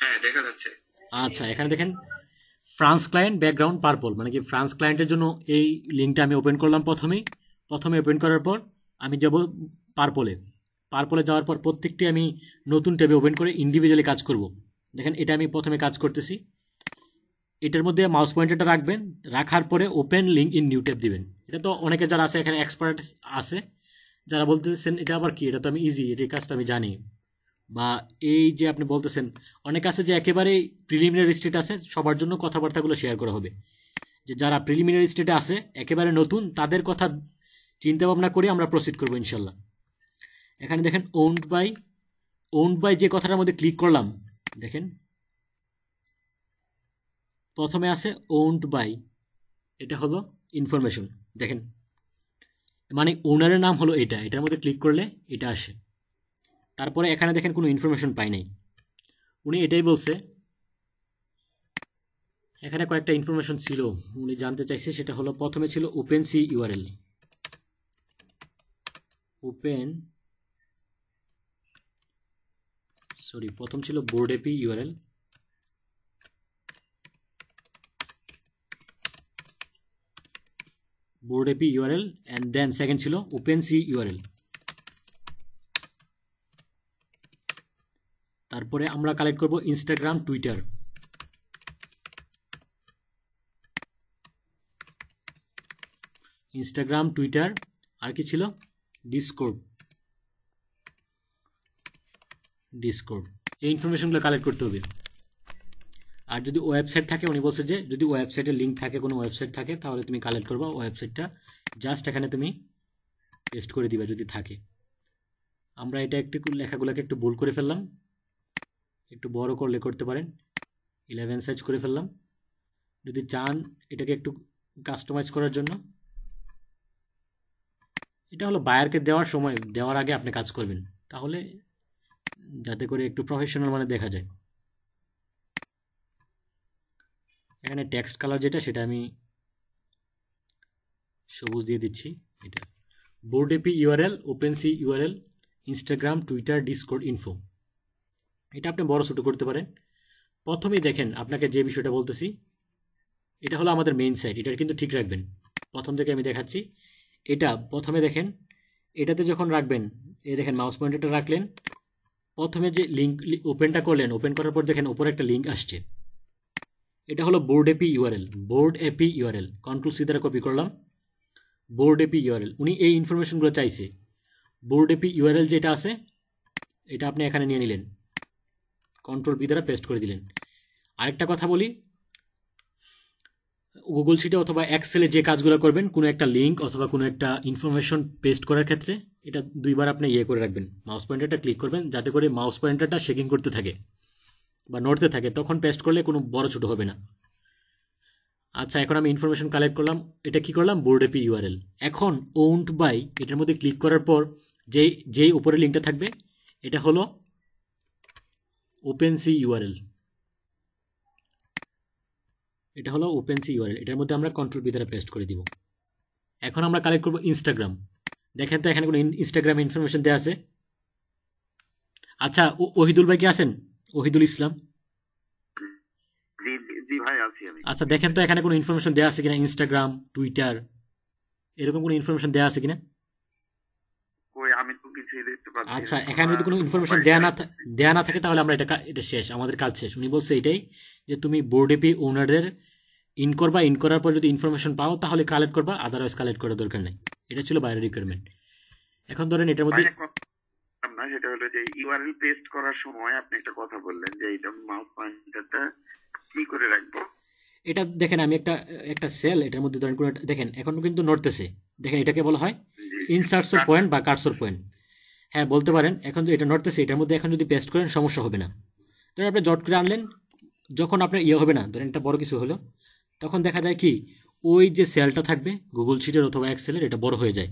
হ্যাঁ, আচ্ছা এখানে দেখেন ফ্রান্স ক্লায়েন্ট ব্যাকগ্রাউন্ড পার্পল মানে কি ফ্রান্স ক্লায়েন্টের জন্য এই লিঙ্কটা আমি ওপেন করলাম প্রথমেই প্রথমে ওপেন করার পর আমি যাব পার্পলে পার্পলে যাওয়ার পর প্রত্যেকটি আমি নতুন ট্যাবে ওপেন করে ইন্ডিভিজুয়ালি কাজ করব দেখেন এটা আমি প্রথমে কাজ করতেছি এটার মধ্যে মাউস পয়েন্টারটা রাখবেন রাখার পরে ওপেন লিঙ্ক ইন নিউটেপ দেবেন দিবেন এটা তো অনেকে যারা আছে এখানে এক্সপার্ট আছে যারা বলতেছেন এটা আবার কি এটা তো আমি ইজি এটির কাজটা আমি জানি বা এই যে আপনি বলতেছেন অনেক আছে যে একেবারেই প্রিলিমিনারি স্টেট আছে সবার জন্য কথাবার্তাগুলো শেয়ার করা হবে যে যারা প্রিলিমিনারি স্টেটে আছে একেবারে নতুন তাদের কথা চিন্তা ভাবনা করে আমরা প্রসিড করবো ইনশাল্লাহ এখানে দেখেন ওন্ড বাই ওন্ড বাই যে কথাটার মধ্যে ক্লিক করলাম দেখেন প্রথমে আছে ওন্ট বাই এটা হলো ইনফরমেশন দেখেন মানে ওনারের নাম হলো এটা এটার মধ্যে ক্লিক করলে এটা আসে তারপরে এখানে দেখেন কোনো ইনফরমেশন পাই নাই উনি এটাই বলছে এখানে কয়েকটা ইনফরমেশন ছিল উনি জানতে চাইছে সেটা হলো প্রথমে ছিল OpenSea URL open sorry প্রথম ছিল Bored AP URL Bored AP URL and then second ছিল ওপেন সি ইউআরএল তারপরে আমরা কালেক্ট করব ইনস্টাগ্রাম টুইটার ইনস্টাগ্রাম টুইটার আর কি ছিল ডিসকোড ডিসকোড এই ইনফরমেশনগুলো কালেক্ট করতে হবে আর যদি ওয়েবসাইট থাকে উনি বলছে যে যদি ওয়েবসাইটে লিঙ্ক থাকে কোনো ওয়েবসাইট থাকে তাহলে তুমি কালেক্ট করবা ওয়েবসাইটটা জাস্ট এখানে তুমি পেস্ট করে দিবা যদি থাকে আমরা এটা একটু লেখাগুলোকে একটু ভুল করে ফেললাম একটু বড় করলে করতে পারেন ইলেভেন সাইজ করে ফেললাম যদি চান এটাকে একটু কাস্টমাইজ করার জন্য এটা হলো বায়ারকে দেওয়ার সময় দেওয়ার আগে আপনি কাজ করবেন তাহলে যাতে করে একটু প্রফেশনাল মানে দেখা যায় এখানে টেক্সট কালার যেটা সেটা আমি সবুজ দিয়ে দিচ্ছি এটা Bored AP URL OpenSea URL Instagram Twitter Discord info এটা আপনি বড় ছোটো করতে পারেন প্রথমেই দেখেন আপনাকে যে বিষয়টা বলতেছি এটা হলো আমাদের মেইন সাইট এটা কিন্তু ঠিক রাখবেন প্রথম থেকে আমি দেখাচ্ছি এটা প্রথমে দেখেন এটাতে যখন রাখবেন এ দেখেন মাউস পয়েন্টারটা রাখলেন প্রথমে যে লিঙ্ক ওপেনটা করলেন ওপেন করার পর দেখেন ওপরে একটা লিঙ্ক আসছে এটা হলো Bored AP URL Bored AP URL control C দ্বারা কপি করলাম বোর্ড এপি ইউআরএল উনি এই ইনফরমেশনগুলো চাইছে বোর্ড এপি ইউআরএল যেটা আছে এটা আপনি এখানে নিয়ে নিলেন কন্ট্রোল বি দ্বারা পেস্ট করে দিলেন আরেকটা কথা বলি গুগল শিটে অথবা এক্সেলে যে কাজগুলো করবেন কোনো একটা লিঙ্ক অথবা কোনো একটা ইনফরমেশন পেস্ট করার ক্ষেত্রে এটা দুইবার আপনি ইয়ে করে রাখবেন মাউস পয়েন্টারটা ক্লিক করবেন যাতে করে মাউস পয়েন্টারটা শেকিং করতে থাকে বা নড়তে থাকে তখন পেস্ট করলে কোনো বড় ছোটো হবে না আচ্ছা এখন আমি ইনফরমেশন কালেক্ট করলাম এটা কি করলাম বোর্ড এপি ইউআরএল এখন ওন্ট বাই এটার মধ্যে ক্লিক করার পর যেই যেই উপরে লিঙ্কটা থাকবে এটা হলো ওপেন সি ইউআরএল এটা হলো ওপেন সি ইউআরএল এটার মধ্যে আমরা কন্ট্রোল ভিতরে পেস্ট করে দিব এখন আমরা কালেক্ট করব ইনস্টাগ্রাম দেখেন তো এখানে কোনো ইনস্টাগ্রাম ইনফরমেশন দেওয়া আছে আচ্ছা ওহিদুল ভাই কি আছেন ওহিদুল ইসলাম আচ্ছা দেখেন তো এখানে কোনো ইনফরমেশন দেওয়া আছে কিনা ইনস্টাগ্রাম টুইটার এরকম কোনো ইনফরমেশন দেওয়া আছে কিনা আচ্ছা এখানে যদি কোনো ইনফরমেশন দেয়া না দেয়া না থাকে তাহলে আমরা এটা এটা শেষ আমাদের কাজ শেষ উনি বলছে এটাই যে তুমি এপি ওনারদের ইন করবা ইন করার পর যদি ইনফরমেশন পাও তাহলে কালেক্ট করবা আদারওয়াইজ কালেক্ট করার দরকার নেই এটা ছিল বাইরের রিকোয়ারমেন্ট এখন ধরেন এটার মধ্যে হয় সেটা হলো যে ইউআরএল পেস্ট করার সময় আপনি একটা কথা বললেন যে এটা মাউস পয়েন্টারটা কি করে রাখবো এটা দেখেন আমি একটা একটা সেল এটার মধ্যে ধরেন কোনো দেখেন এখন কিন্তু নড়তেছে দেখেন এটাকে বলা হয় ইনসার্সর পয়েন্ট বা কার্সর পয়েন্ট হ্যাঁ বলতে পারেন এখন তো এটা নড়তেছে এটার মধ্যে এখন যদি পেস্ট করেন সমস্যা হবে না ধরেন আপনি জট করে আনলেন যখন আপনার ইয়ে হবে না ধরেন একটা বড় কিছু হলো তখন দেখা যায় কি ওই যে সেলটা থাকবে গুগল শিটের অথবা এক্সেলের এটা বড় হয়ে যায়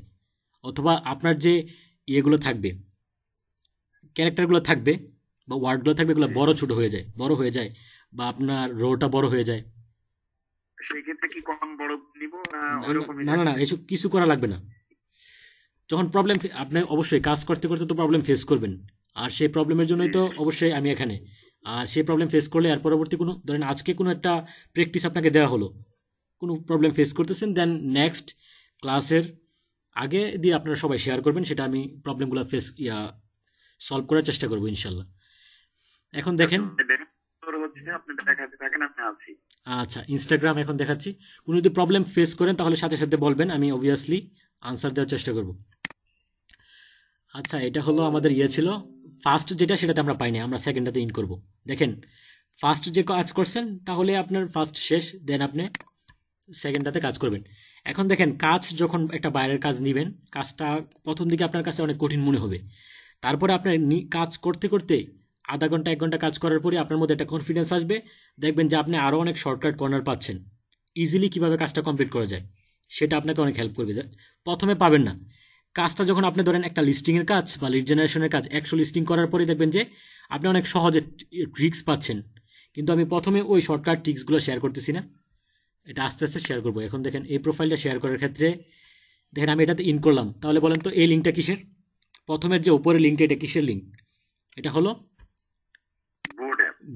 অথবা আপনার যে ইয়েগুলো থাকবে ক্যারেক্টারগুলো থাকবে বা ওয়ার্ডগুলো থাকবে এগুলো বড় ছোট হয়ে যায় বড় হয়ে যায় বা আপনার রোটা বড় হয়ে যায় কি বড় না না না এসব কিছু করা লাগবে না যখন প্রবলেম আপনি অবশ্যই কাজ করতে করতে তো প্রবলেম ফেস করবেন আর সেই প্রবলেমের জন্যই তো অবশ্যই আমি এখানে আর সেই প্রবলেম ফেস করলে আর পরবর্তী কোনো ধরেন আজকে কোনো একটা প্র্যাকটিস আপনাকে দেওয়া হলো কোনো প্রবলেম ফেস করতেছেন দেন নেক্সট ক্লাসের আগে দিয়ে আপনারা সবাই শেয়ার করবেন সেটা আমি প্রবলেমগুলো ফেস ইয়া সলভ করার চেষ্টা করবো ইনশাল্লাহ এখন দেখেন আচ্ছা ইনস্টাগ্রাম এখন দেখাচ্ছি কোনো যদি প্রবলেম ফেস করেন তাহলে সাথে সাথে বলবেন আমি অবভিয়াসলি আনসার দেওয়ার চেষ্টা করব আচ্ছা এটা হলো আমাদের ইয়ে ছিল ফার্স্ট যেটা সেটাতে আমরা পাইনি আমরা সেকেন্ডটাতে ইন করব দেখেন ফার্স্ট যে কাজ করছেন তাহলে আপনার ফার্স্ট শেষ দেন আপনি সেকেন্ডটাতে কাজ করবেন এখন দেখেন কাজ যখন একটা বাইরের কাজ নেবেন কাজটা প্রথম দিকে আপনার কাছে অনেক কঠিন মনে হবে তারপরে আপনার কাজ করতে করতে আধা ঘন্টা এক ঘন্টা কাজ করার পরে আপনার মধ্যে একটা কনফিডেন্স আসবে দেখবেন যে আপনি আরও অনেক শর্টকাট কর্নার পাচ্ছেন ইজিলি কিভাবে কাজটা কমপ্লিট করা যায় সেটা আপনাকে অনেক হেল্প করবে প্রথমে পাবেন না কাজটা যখন আপনি ধরেন একটা লিস্টিংয়ের কাজ বা লিড জেনারেশনের কাজ একশো লিস্টিং করার পরে দেখবেন যে আপনি অনেক সহজে ট্রিক্স পাচ্ছেন কিন্তু আমি প্রথমে ওই শর্টকাট ট্রিক্সগুলো শেয়ার করতেছি না এটা আস্তে আস্তে শেয়ার করবো এখন দেখেন এই প্রোফাইলটা শেয়ার করার ক্ষেত্রে দেখেন আমি এটাতে ইন করলাম তাহলে বলেন তো এই লিঙ্কটা কিসের প্রথমের যে উপরে লিঙ্কটা এটা কিসের লিঙ্ক এটা হলো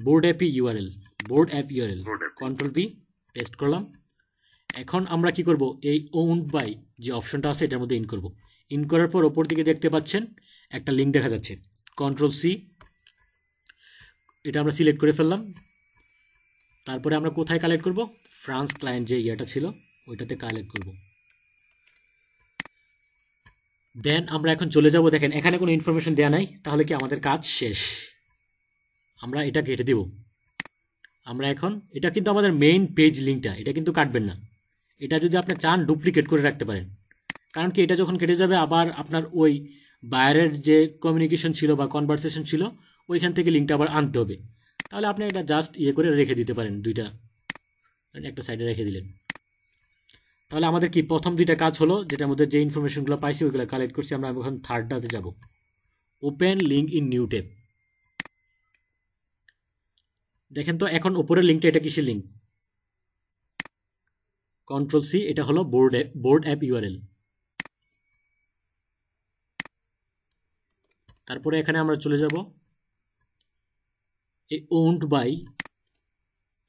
Bored Ape URL Bored Ape URL control P paste করলাম এখন আমরা কি করব এই ওন্ড বাই যে অপশনটা আছে এটার মধ্যে ইন করব ইন করার পর ওপর দিকে দেখতে পাচ্ছেন একটা লিঙ্ক দেখা যাচ্ছে কন্ট্রোল সি এটা আমরা সিলেক্ট করে ফেললাম তারপরে আমরা কোথায় কালেক্ট করব ফ্রান্স ক্লায়েন্ট যে ইয়েটা ছিল ওইটাতে কালেক্ট করব দেন আমরা এখন চলে যাব দেখেন এখানে কোনো ইনফরমেশন দেওয়া নাই তাহলে কি আমাদের কাজ শেষ আমরা এটা কেটে দেব আমরা এখন এটা কিন্তু আমাদের মেইন পেজ লিঙ্কটা এটা কিন্তু কাটবেন না এটা যদি আপনি চান ডুপ্লিকেট করে রাখতে পারেন কারণ কি এটা যখন কেটে যাবে আবার আপনার ওই বাইরের যে কমিউনিকেশন ছিল বা কনভারসেশন ছিল ওইখান থেকে লিঙ্কটা আবার আনতে হবে তাহলে আপনি এটা জাস্ট ইয়ে করে রেখে দিতে পারেন দুইটা একটা সাইডে রেখে দিলেন তাহলে আমাদের কি প্রথম দুইটা কাজ হলো যেটার মধ্যে যে ইনফরমেশনগুলো পাইছি ওইগুলো কালেক্ট করছি আমরা এখন থার্ডটাতে যাব open link in new tab দেখেন তো এখন ওপরের লিঙ্কটা এটা কিসের লিঙ্ক কন্ট্রোল সি এটা হলো বোর্ড বোর্ড অ্যাপ ইউআরএল তারপরে এখানে আমরা চলে যাব এই ওন্ড বাই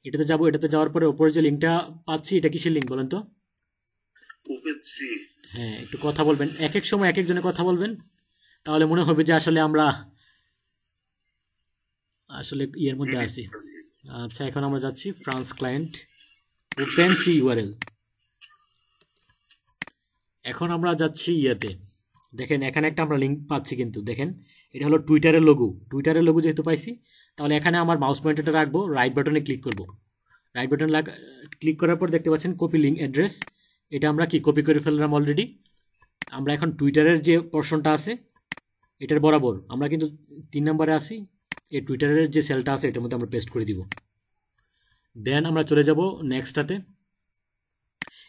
এটাতে যাব এটাতে যাওয়ার পরে ওপরে যে লিঙ্কটা পাচ্ছি এটা কিসের লিঙ্ক বলেন তো হ্যাঁ একটু কথা বলবেন এক এক সময় এক একজনে কথা বলবেন তাহলে মনে হবে যে আসলে আমরা আসলে ইয়ের মধ্যে আছি আচ্ছা এখন আমরা যাচ্ছি France client OpenSea URL এখন আমরা যাচ্ছি ইয়েতে দেখেন এখানে একটা আমরা লিঙ্ক পাচ্ছি কিন্তু দেখেন এটা হলো টুইটারের লোগো টুইটারের লোগো যেহেতু পাইছি তাহলে এখানে আমার মাউস পয়েন্টারটা রাখবো রাইট বাটনে ক্লিক করব রাইট বাটন ক্লিক করার পর দেখতে পাচ্ছেন কপি লিঙ্ক অ্যাড্রেস এটা আমরা কি কপি করে ফেললাম অলরেডি আমরা এখন টুইটারের যে পোর্শনটা আছে এটার বরাবর আমরা কিন্তু তিন নম্বরে আসি এই টুইটারের যে সেলটা আছে এটার মধ্যে আমরা পেস্ট করে দিব দেন আমরা চলে যাব নেক্সটটাতে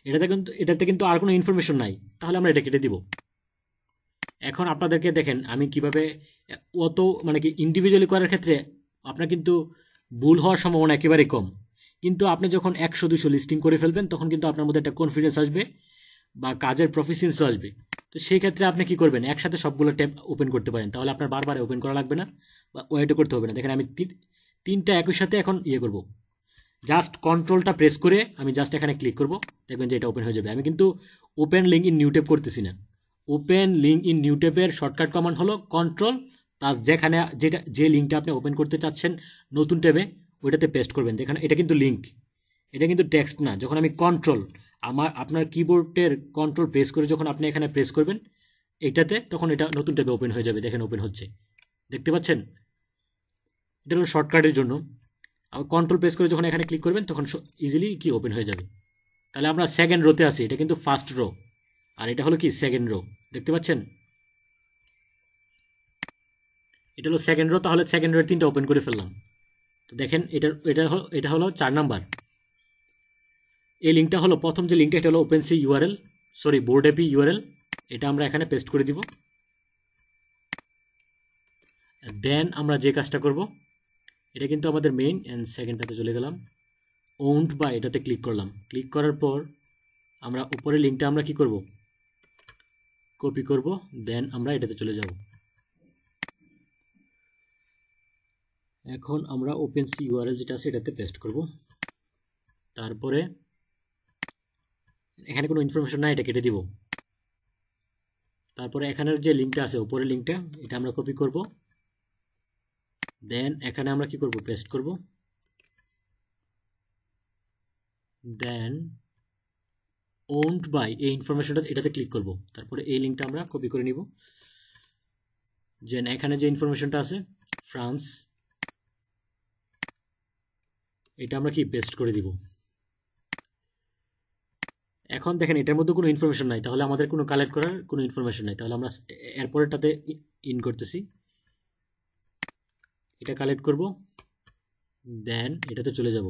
এটাতে কিন্তু এটাতে কিন্তু আর কোনো ইনফরমেশন নাই তাহলে আমরা এটা কেটে দিব এখন আপনাদেরকে দেখেন আমি কিভাবে অত মানে কি ইন্ডিভিজুয়ালি করার ক্ষেত্রে আপনার কিন্তু ভুল হওয়ার সম্ভাবনা একেবারে কম কিন্তু আপনি যখন একশো দুশো লিস্টিং করে ফেলবেন তখন কিন্তু আপনার মধ্যে একটা কনফিডেন্স আসবে বা কাজের প্রফিসিয়েন্সও আসবে তো সেই ক্ষেত্রে আপনি কী করবেন একসাথে সবগুলো ট্যাব ওপেন করতে পারেন তাহলে আপনার বারবার ওপেন করা লাগবে না বা ওয়েটও করতে হবে না দেখেন আমি তিনটা একই সাথে এখন ইয়ে করব জাস্ট কন্ট্রোলটা প্রেস করে আমি জাস্ট এখানে ক্লিক করব দেখবেন যে এটা ওপেন হয়ে যাবে আমি কিন্তু ওপেন লিঙ্ক ইন নিউ করতেছি না open link in new shortcut command হলো কন্ট্রোল প্লাস যেখানে যেটা যে লিঙ্কটা আপনি ওপেন করতে চাচ্ছেন নতুন ট্যাবে ওইটাতে পেস্ট করবেন যেখানে এটা কিন্তু লিঙ্ক এটা কিন্তু টেক্সট না যখন আমি কন্ট্রোল আমার আপনার কিবোর্ডের কন্ট্রোল প্রেস করে যখন আপনি এখানে প্রেস করবেন এটাতে তখন এটা নতুন ট্যাবে ওপেন হয়ে যাবে দেখেন ওপেন হচ্ছে দেখতে পাচ্ছেন এটা হলো শর্টকাটের জন্য আবার কন্ট্রোল প্রেস করে যখন এখানে ক্লিক করবেন তখন ইজিলি কি ওপেন হয়ে যাবে তাহলে আমরা সেকেন্ড রোতে আসি এটা কিন্তু ফার্স্ট রো আর এটা হলো কি সেকেন্ড রো দেখতে পাচ্ছেন এটা হলো সেকেন্ড রো তাহলে সেকেন্ড রোয়ের তিনটা ওপেন করে ফেললাম তো দেখেন এটা এটা হলো এটা হলো চার নাম্বার এই লিঙ্কটা হলো প্রথম যে লিঙ্কটা এটা হলো OpenSea URL sorry board AP URL এটা আমরা এখানে পেস্ট করে দিব দেন আমরা যে কাজটা করব এটা কিন্তু আমাদের মেইন অ্যান্ড সেকেন্ডটাতে চলে গেলাম ওন্ড বা এটাতে ক্লিক করলাম ক্লিক করার পর আমরা উপরে লিঙ্কটা আমরা কি করব কপি করব দেন আমরা এটাতে চলে যাব এখন আমরা ওপেন সি ইউআরএল যেটা আছে এটাতে পেস্ট করব তারপরে এখানে কোনো ইনফরমেশন নাই এটা কেটে দিব তারপরে এখানের যে লিঙ্কটা আছে ওপরের লিঙ্কটা এটা আমরা কপি করব দেন এখানে আমরা কি করব পেস্ট করব দেন ওন্ড বাই এই ইনফরমেশনটা এটাতে ক্লিক করব তারপরে এই লিঙ্কটা আমরা কপি করে নিব যেন এখানে যে ইনফরমেশনটা আছে ফ্রান্স এটা আমরা কি পেস্ট করে দিব এখন দেখেন এটার মধ্যে কোনো ইনফরমেশন নাই তাহলে আমাদের কোনো কালেক্ট করার কোনো ইনফরমেশন নাই তাহলে আমরা এরপরেরটাতে ইন করতেছি এটা কালেক্ট করব দেন এটাতে চলে যাব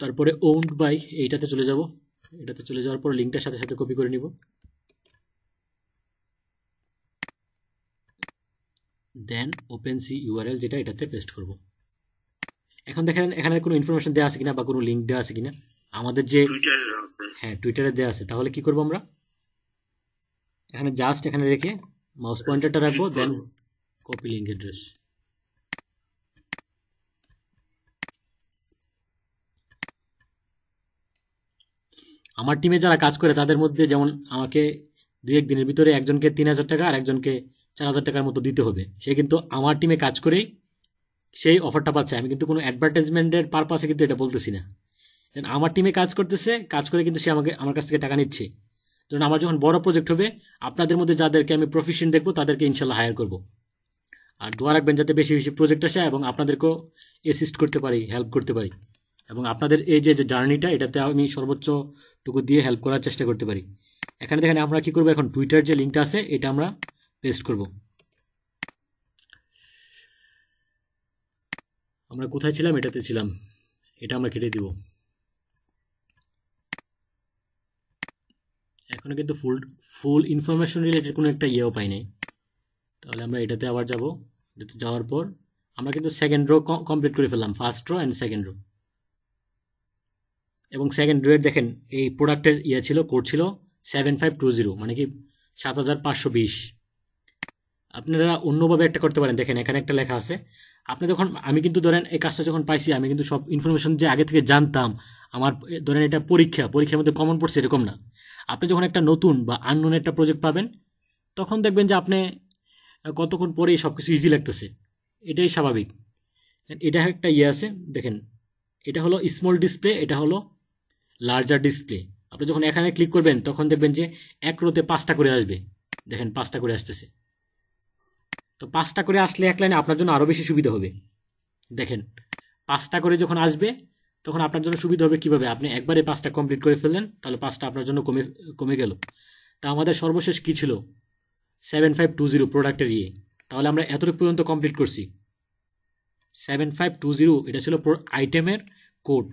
তারপরে ওন্ড বাই এইটাতে চলে যাব এটাতে চলে যাওয়ার পর লিঙ্কটার সাথে সাথে কপি করে নিব দেন ওপেন সি ইউআরএল যেটা এটাতে পেস্ট করব এখন দেখেন এখানে কোনো ইনফরমেশন দেওয়া আছে কিনা বা কোনো লিঙ্ক দেওয়া আছে কিনা আমাদের যে হ্যাঁ টুইটারে দেওয়া আছে তাহলে কি করব আমরা এখানে জাস্ট এখানে রেখে মাউস পয়েন্টারটা রাখবো দেন কপি লিঙ্ক অ্যাড্রেস আমার টিমে যারা কাজ করে তাদের মধ্যে যেমন আমাকে এক একদিনের ভিতরে একজনকে তিন হাজার টাকা আর একজনকে চার হাজার টাকার মতো দিতে হবে সে কিন্তু আমার টিমে কাজ করেই সেই অফারটা পাচ্ছে আমি কিন্তু কোনো অ্যাডভার্টাইজমেন্টের পারপাসে কিন্তু এটা বলতেছি না আমার টিমে কাজ করতেছে কাজ করে কিন্তু সে আমাকে আমার কাছ থেকে টাকা নিচ্ছে ধরুন আমার যখন বড় প্রজেক্ট হবে আপনাদের মধ্যে যাদেরকে আমি প্রফেশন দেখবো তাদেরকে ইনশাল্লাহ হায়ার করব আর দোয়া রাখবেন যাতে বেশি বেশি প্রজেক্ট আসে এবং আপনাদেরকেও অ্যাসিস্ট করতে পারি হেল্প করতে পারি এবং আপনাদের এই যে জার্নিটা এটাতে আমি সর্বোচ্চটুকু দিয়ে হেল্প করার চেষ্টা করতে পারি এখানে দেখেন আমরা কী করবো এখন টুইটার যে লিঙ্কটা আছে এটা আমরা পেস্ট করব আমরা কোথায় ছিলাম এটাতে ছিলাম এটা আমরা কেটে দিব এখনও কিন্তু ফুল ফুল ইনফরমেশন রিলেটেড কোনো একটা ইয়েও পাই নাই তাহলে আমরা এটাতে আবার যাব এটাতে যাওয়ার পর আমরা কিন্তু সেকেন্ড রো কমপ্লিট করে ফেললাম first row and second row এবং সেকেন্ড রোয়ের দেখেন এই প্রোডাক্টের ইয়ে ছিল কোড ছিল সেভেন ফাইভ টু জিরো মানে কি সাত হাজার পাঁচশো বিশ আপনারা অন্যভাবে একটা করতে পারেন দেখেন এখানে একটা লেখা আছে আপনি যখন আমি কিন্তু ধরেন এই কাজটা যখন পাইছি আমি কিন্তু সব ইনফরমেশন যে আগে থেকে জানতাম আমার ধরেন এটা পরীক্ষা পরীক্ষার মধ্যে কমন পড়ছে এরকম না আপনি যখন একটা নতুন বা আননোন একটা প্রজেক্ট পাবেন তখন দেখবেন যে আপনি কতক্ষণ পরেই সব কিছু ইজি লাগতেছে এটাই স্বাভাবিক এটা একটা ইয়ে আছে দেখেন এটা হলো স্মল ডিসপ্লে এটা হলো লার্জার ডিসপ্লে আপনি যখন এখানে ক্লিক করবেন তখন দেখবেন যে এক রোতে পাঁচটা করে আসবে দেখেন পাঁচটা করে আসতেছে তো পাঁচটা করে আসলে এক লাইনে আপনার জন্য আরও বেশি সুবিধা হবে দেখেন পাঁচটা করে যখন আসবে তখন আপনার জন্য সুবিধা হবে কীভাবে আপনি একবারে পাঁচটা কমপ্লিট করে ফেললেন তাহলে পাঁচটা আপনার জন্য কমে কমে গেল তা আমাদের সর্বশেষ কী ছিল সেভেন ফাইভ টু জিরো প্রোডাক্টের ইয়ে তাহলে আমরা এতটুকু পর্যন্ত কমপ্লিট করছি সেভেন ফাইভ টু জিরো এটা ছিল আইটেমের কোড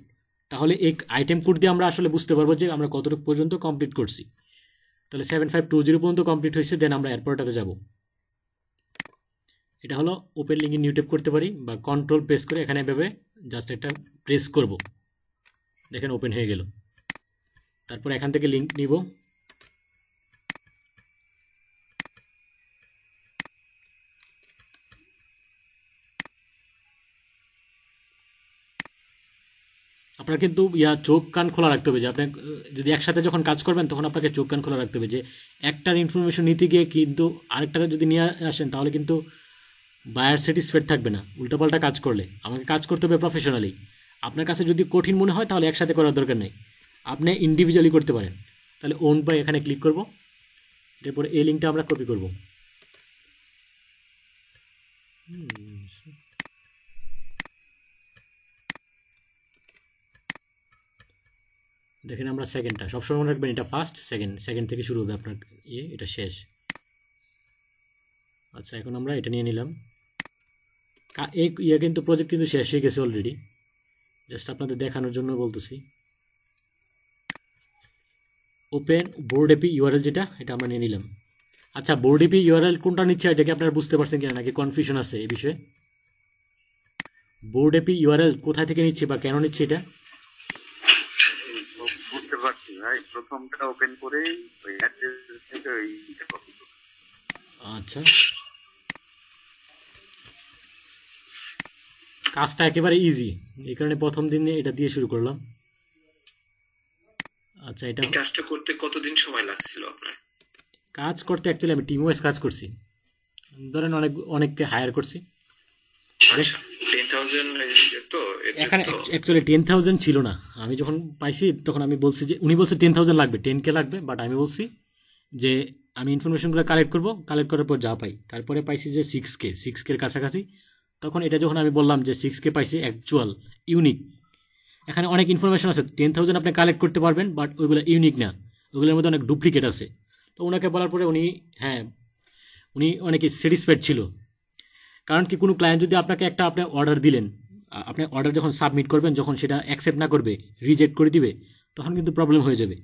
তাহলে এই আইটেম কোড দিয়ে আমরা আসলে বুঝতে পারবো যে আমরা কতটুকু পর্যন্ত কমপ্লিট করছি তাহলে সেভেন ফাইভ টু জিরো পর্যন্ত কমপ্লিট হয়েছে দেন আমরা এয়ারপোর্টটাতে যাবো এটা হলো ওপেন লিঙ্কে নিউটেপ করতে পারি বা কন্ট্রোল প্রেস করে এখানে এভাবে জাস্ট একটা প্রেস করব দেখেন ওপেন হয়ে গেল তারপর এখান থেকে লিঙ্ক নিব আপনার কিন্তু ইয়া চোখ কান খোলা রাখতে হবে যে আপনি যদি একসাথে যখন কাজ করবেন তখন আপনাকে চোখ কান খোলা রাখতে হবে যে একটার ইনফরমেশন নিতে গিয়ে কিন্তু আরেকটা যদি নিয়ে আসেন তাহলে কিন্তু বায়ার স্যাটিসফাইড থাকবে না উল্টাপাল্টা কাজ করলে আমাকে কাজ করতে হবে প্রফেশনালি আপনার কাছে যদি কঠিন মনে হয় তাহলে একসাথে করার দরকার নেই আপনি ইন্ডিভিজুয়ালি করতে পারেন তাহলে ওন বাই এখানে ক্লিক করব এরপরে এই লিঙ্কটা আমরা কপি করব দেখেন আমরা সেকেন্ডটা সবসময় মনে রাখবেন এটা ফার্স্ট সেকেন্ড সেকেন্ড থেকে শুরু হবে আপনার ইয়ে এটা শেষ আচ্ছা এখন আমরা এটা নিয়ে নিলাম ইয়ে কিন্তু প্রজেক্ট কিন্তু শেষ হয়ে গেছে অলরেডি জাস্ট আপনাদের দেখানোর জন্য বলতেছি ওপেন বোর্ড এপি ইউআরএল যেটা এটা আমরা নিয়ে নিলাম আচ্ছা বোর্ড এপি ইউআরএল কোনটা নিচ্ছে এটাকে আপনারা বুঝতে পারছেন কিনা নাকি কনফিউশন আছে এই বিষয়ে বোর্ড এপি ইউআরএল কোথা থেকে নিচ্ছে বা কেন নিচ্ছে এটা বুঝতে পারছি প্রথমটা ওপেন করে ওই অ্যাড্রেস থেকে ওই আচ্ছা কাজটা একেবারে ইজি এই কারণে প্রথম দিনে এটা দিয়ে শুরু করলাম আচ্ছা এটা কাজটা করতে কতদিন সময় লাগছিল আপনার কাজ করতে অ্যাকচুয়ালি আমি টিম ওয়াইজ কাজ করছি ধরেন অনেক অনেককে হায়ার করছি আচ্ছা, এখানে অ্যাকচুয়ালি টেন থাউজেন্ড ছিল না আমি যখন পাইছি তখন আমি বলছি যে উনি বলছে টেন থাউজেন্ড লাগবে টেন কে লাগবে বাট আমি বলছি যে আমি ইনফরমেশনগুলো কালেক্ট করব কালেক্ট করার পর যা পাই তারপরে পাইছি যে সিক্স কে সিক্স কের কাছাকাছি তখন এটা যখন আমি বললাম যে সিক্স কে পাইছি অ্যাকচুয়াল ইউনিক এখানে অনেক ইনফরমেশন আছে টেন থাউজেন্ড আপনি কালেক্ট করতে পারবেন বাট ওইগুলো ইউনিক না ওইগুলোর মধ্যে অনেক ডুপ্লিকেট আছে তো ওনাকে বলার পরে উনি হ্যাঁ উনি অনেকে স্যাটিসফাইড ছিল কারণ কি কোনো ক্লায়েন্ট যদি আপনাকে একটা আপনি অর্ডার দিলেন আপনি অর্ডার যখন সাবমিট করবেন যখন সেটা অ্যাকসেপ্ট না করবে রিজেক্ট করে দিবে তখন কিন্তু প্রবলেম হয়ে যাবে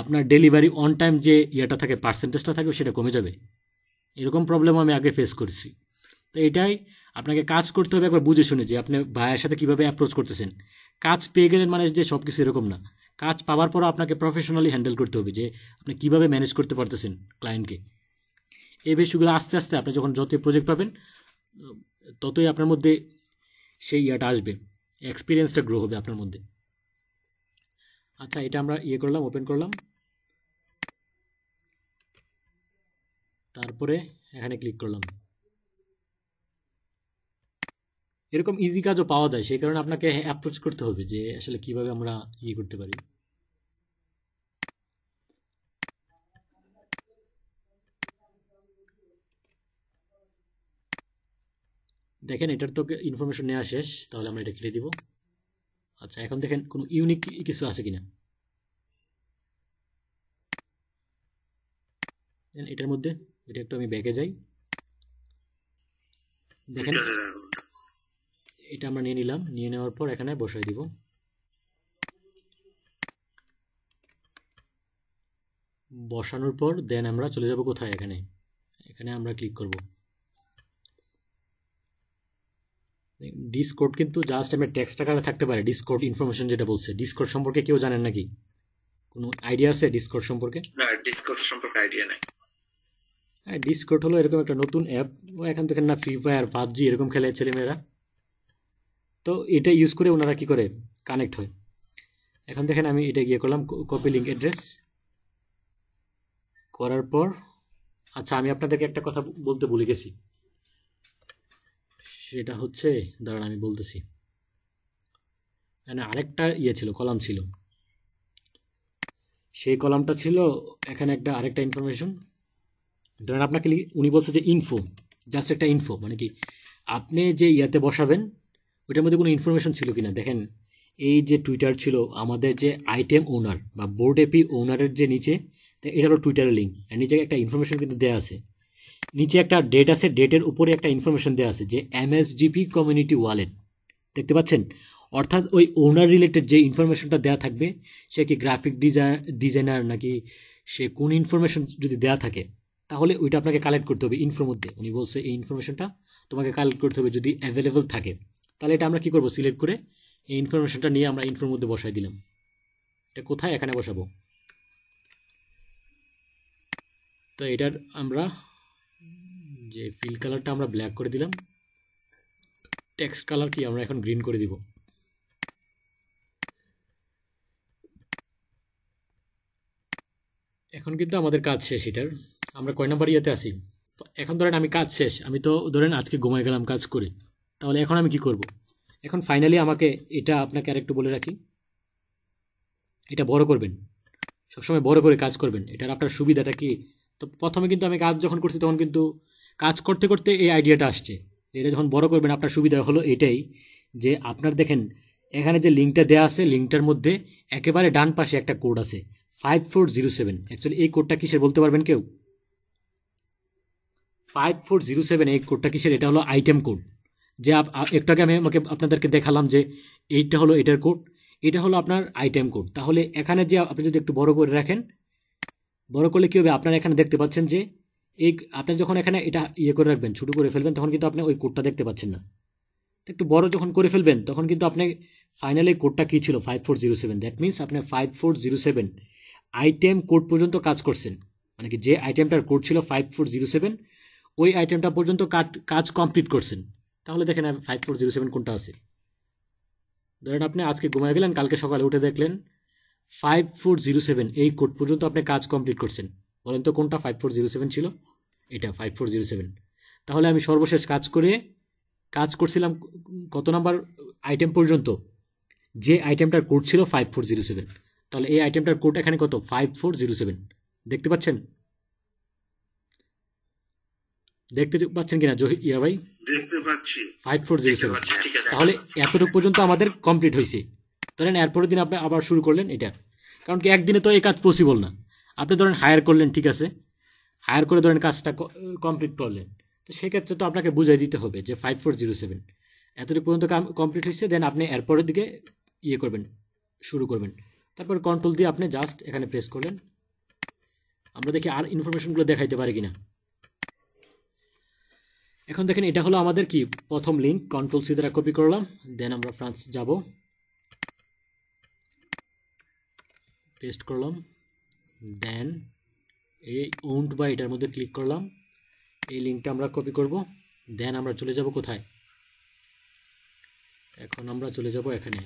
আপনার ডেলিভারি অন টাইম যে ইয়েটা থাকে পার্সেন্টেজটা থাকবে সেটা কমে যাবে এরকম প্রবলেম আমি আগে ফেস করেছি তো এটাই আপনাকে কাজ করতে হবে একবার বুঝে শুনে যে আপনি ভাইয়ের সাথে কীভাবে অ্যাপ্রোচ করতেছেন কাজ পেয়ে গেলেন মানে যে সব কিছু এরকম না কাজ পাওয়ার পরও আপনাকে প্রফেশনালি হ্যান্ডেল করতে হবে যে আপনি কীভাবে ম্যানেজ করতে পারতেছেন ক্লায়েন্টকে এই বিষয়গুলো আস্তে আস্তে আপনি যখন যতই প্রজেক্ট পাবেন ততই আপনার মধ্যে সেই ইয়াটা আসবে এক্সপিরিয়েন্সটা গ্রো হবে আপনার মধ্যে আচ্ছা এটা আমরা ইয়ে করলাম ওপেন করলাম তারপরে এখানে ক্লিক করলাম এরকম ইজি কাজও পাওয়া যায় সেই কারণে আপনাকে অ্যাপ্রোচ করতে হবে যে আসলে কিভাবে আমরা ইয়ে করতে পারি দেখেন এটার তো ইনফরমেশন নেওয়া শেষ তাহলে আমরা এটা কেটে দিব আচ্ছা এখন দেখেন কোনো ইউনিক কিছু আছে কিনা এটার মধ্যে এটা একটু আমি ব্যাকে যাই দেখেন এটা আমরা নিয়ে নিলাম নিয়ে নেওয়ার পর এখানে বসাই দিব বসানোর পর দেন আমরা চলে যাব কোথায় এখানে এখানে আমরা ক্লিক করব ডিসকোড কিন্তু জাস্ট আমরা টেক্সট আকারে থাকতে পারে ডিসকোড ইনফরমেশন যেটা বলছে ডিসকোড সম্পর্কে কেউ জানেন নাকি কোনো আইডিয়া আছে ডিসকোড সম্পর্কে না ডিসকোড সম্পর্কে আইডিয়া নাই হ্যাঁ ডিসকোড হলো এরকম একটা নতুন অ্যাপ ও এখান থেকে না ফ্রি ফায়ার পাবজি এরকম খেলে ছেলেমেয়েরা তো এটা ইউজ করে ওনারা কি করে কানেক্ট হয় এখন দেখেন আমি এটা গিয়ে করলাম কপি লিঙ্ক অ্যাড্রেস করার পর আচ্ছা আমি আপনাদেরকে একটা কথা বলতে ভুলে গেছি সেটা হচ্ছে দাঁড়ান আমি বলতেছি মানে আরেকটা ইয়ে ছিল কলাম ছিল সেই কলামটা ছিল এখানে একটা আরেকটা ইনফরমেশন ধরেন আপনাকে উনি বলছে যে ইনফো জাস্ট একটা ইনফো মানে কি আপনি যে ইয়াতে বসাবেন ওইটার মধ্যে কোনো ইনফরমেশন ছিল কিনা দেখেন এই যে টুইটার ছিল আমাদের যে আইটেম ওনার বা বোর্ড এপি ওনারের যে নিচে এটা হলো টুইটারের লিঙ্ক আর নিচে একটা ইনফরমেশন কিন্তু দেওয়া আছে নিচে একটা ডেট আছে ডেটের উপরে একটা ইনফরমেশন দেওয়া আছে যে এমএসজিপি কমিউনিটি ওয়ালেট দেখতে পাচ্ছেন অর্থাৎ ওই ওনার রিলেটেড যে ইনফরমেশনটা দেওয়া থাকবে সে কি গ্রাফিক ডিজাইনার নাকি সে কোন ইনফরমেশন যদি দেওয়া থাকে তাহলে ওইটা আপনাকে কালেক্ট করতে হবে ইনফোর মধ্যে উনি বলছে এই ইনফরমেশনটা তোমাকে কালেক্ট করতে হবে যদি অ্যাভেলেবেল থাকে তাহলে এটা আমরা কি করব সিলেক্ট করে এই ইনফরমেশনটা নিয়ে আমরা ইনফোর মধ্যে বসাই দিলাম এটা কোথায় এখানে বসাবো তো এটার আমরা যে ফিল কালারটা আমরা ব্ল্যাক করে দিলাম টেক্সট কালার কি আমরা এখন গ্রিন করে দিব এখন কিন্তু আমাদের কাজ শেষ এটার আমরা কয় নাম্বার ইয়েতে আসি এখন ধরেন আমি কাজ শেষ আমি তো ধরেন আজকে ঘুমাই গেলাম কাজ করে তাহলে এখন আমি কি করব। এখন ফাইনালি আমাকে এটা আপনাকে আরেকটু বলে রাখি এটা বড় করবেন সবসময় বড় করে কাজ করবেন এটার আপনার সুবিধাটা কি তো প্রথমে কিন্তু আমি কাজ যখন করছি তখন কিন্তু কাজ করতে করতে এই আইডিয়াটা আসছে এটা যখন বড় করবেন আপনার সুবিধা হলো এটাই যে আপনার দেখেন এখানে যে লিঙ্কটা দেওয়া আছে লিঙ্কটার মধ্যে একেবারে ডান পাশে একটা কোড আছে five four zero seven actually এই কোডটা কিসের বলতে পারবেন কেউ ফাইভ ফোর জিরো সেভেন এই কোডটা কিসের এটা হলো আইটেম কোড যে একটাকে আমি আমাকে আপনাদেরকে দেখালাম যে এইটা হলো এটার কোড এটা হলো আপনার আইটেম কোড তাহলে এখানে যে আপনি যদি একটু বড় করে রাখেন বড় করলে কী হবে আপনারা এখানে দেখতে পাচ্ছেন যে এই আপনি যখন এখানে এটা ইয়ে করে রাখবেন ছোটো করে ফেলবেন তখন কিন্তু আপনি ওই কোডটা দেখতে পাচ্ছেন না তো একটু বড় যখন করে ফেলবেন তখন কিন্তু আপনি ফাইনালি কোডটা কী ছিল five four zero seven that means আপনি five four zero seven item code পর্যন্ত কাজ করছেন মানে কি যে আইটেমটার কোড ছিল ফাইভ ফোর জিরো সেভেন ওই আইটেমটা পর্যন্ত কাজ কমপ্লিট করছেন তাহলে দেখেন ফাইভ ফোর জিরো সেভেন কোনটা আছে ধরেন আপনি আজকে ঘুমায় গেলেন কালকে সকালে উঠে দেখলেন ফাইভ ফোর জিরো সেভেন এই কোড পর্যন্ত আপনি কাজ কমপ্লিট করছেন বলেন তো কোনটা ফাইভ ফোর জিরো সেভেন ছিল এটা ফাইভ ফোর জিরো সেভেন তাহলে আমি সর্বশেষ কাজ করে কাজ করছিলাম কত নাম্বার আইটেম পর্যন্ত যে আইটেমটার কোড ছিল ফাইভ ফোর জিরো সেভেন তাহলে এই আইটেমটার কোড এখানে কত ফাইভ ফোর জিরো সেভেন দেখতে পাচ্ছেন দেখতে পাচ্ছেন কিনা ইয়া ভাই দেখতে পাচ্ছি ফাইভ ফোর জিরো সেভেন তাহলে এতটুকু পর্যন্ত আমাদের কমপ্লিট হয়েছে ধরেন এরপরের দিন আপনি আবার শুরু করলেন এটা কারণ কি একদিনে তো এই কাজ পসিবল না আপনি ধরেন হায়ার করলেন ঠিক আছে হায়ার করে ধরেন কাজটা কমপ্লিট করলেন তো সেক্ষেত্রে তো আপনাকে বুঝাই দিতে হবে যে ফাইভ ফোর জিরো সেভেন এতটুকু পর্যন্ত কমপ্লিট হয়েছে দেন আপনি এরপরের দিকে ইয়ে করবেন শুরু করবেন তারপর কন্ট্রোল দিয়ে আপনি জাস্ট এখানে প্রেস করলেন আমরা দেখি আর ইনফরমেশনগুলো দেখাইতে পারি কিনা এখন দেখেন এটা হলো আমাদের কি প্রথম লিঙ্ক কন্ট্রোল সি দ্বারা কপি করলাম দেন আমরা ফ্রান্স যাব পেস্ট করলাম দেন এই ওন্ট বা এটার মধ্যে ক্লিক করলাম এই লিঙ্কটা আমরা কপি করব দেন আমরা চলে যাব কোথায় এখন আমরা চলে যাব এখানে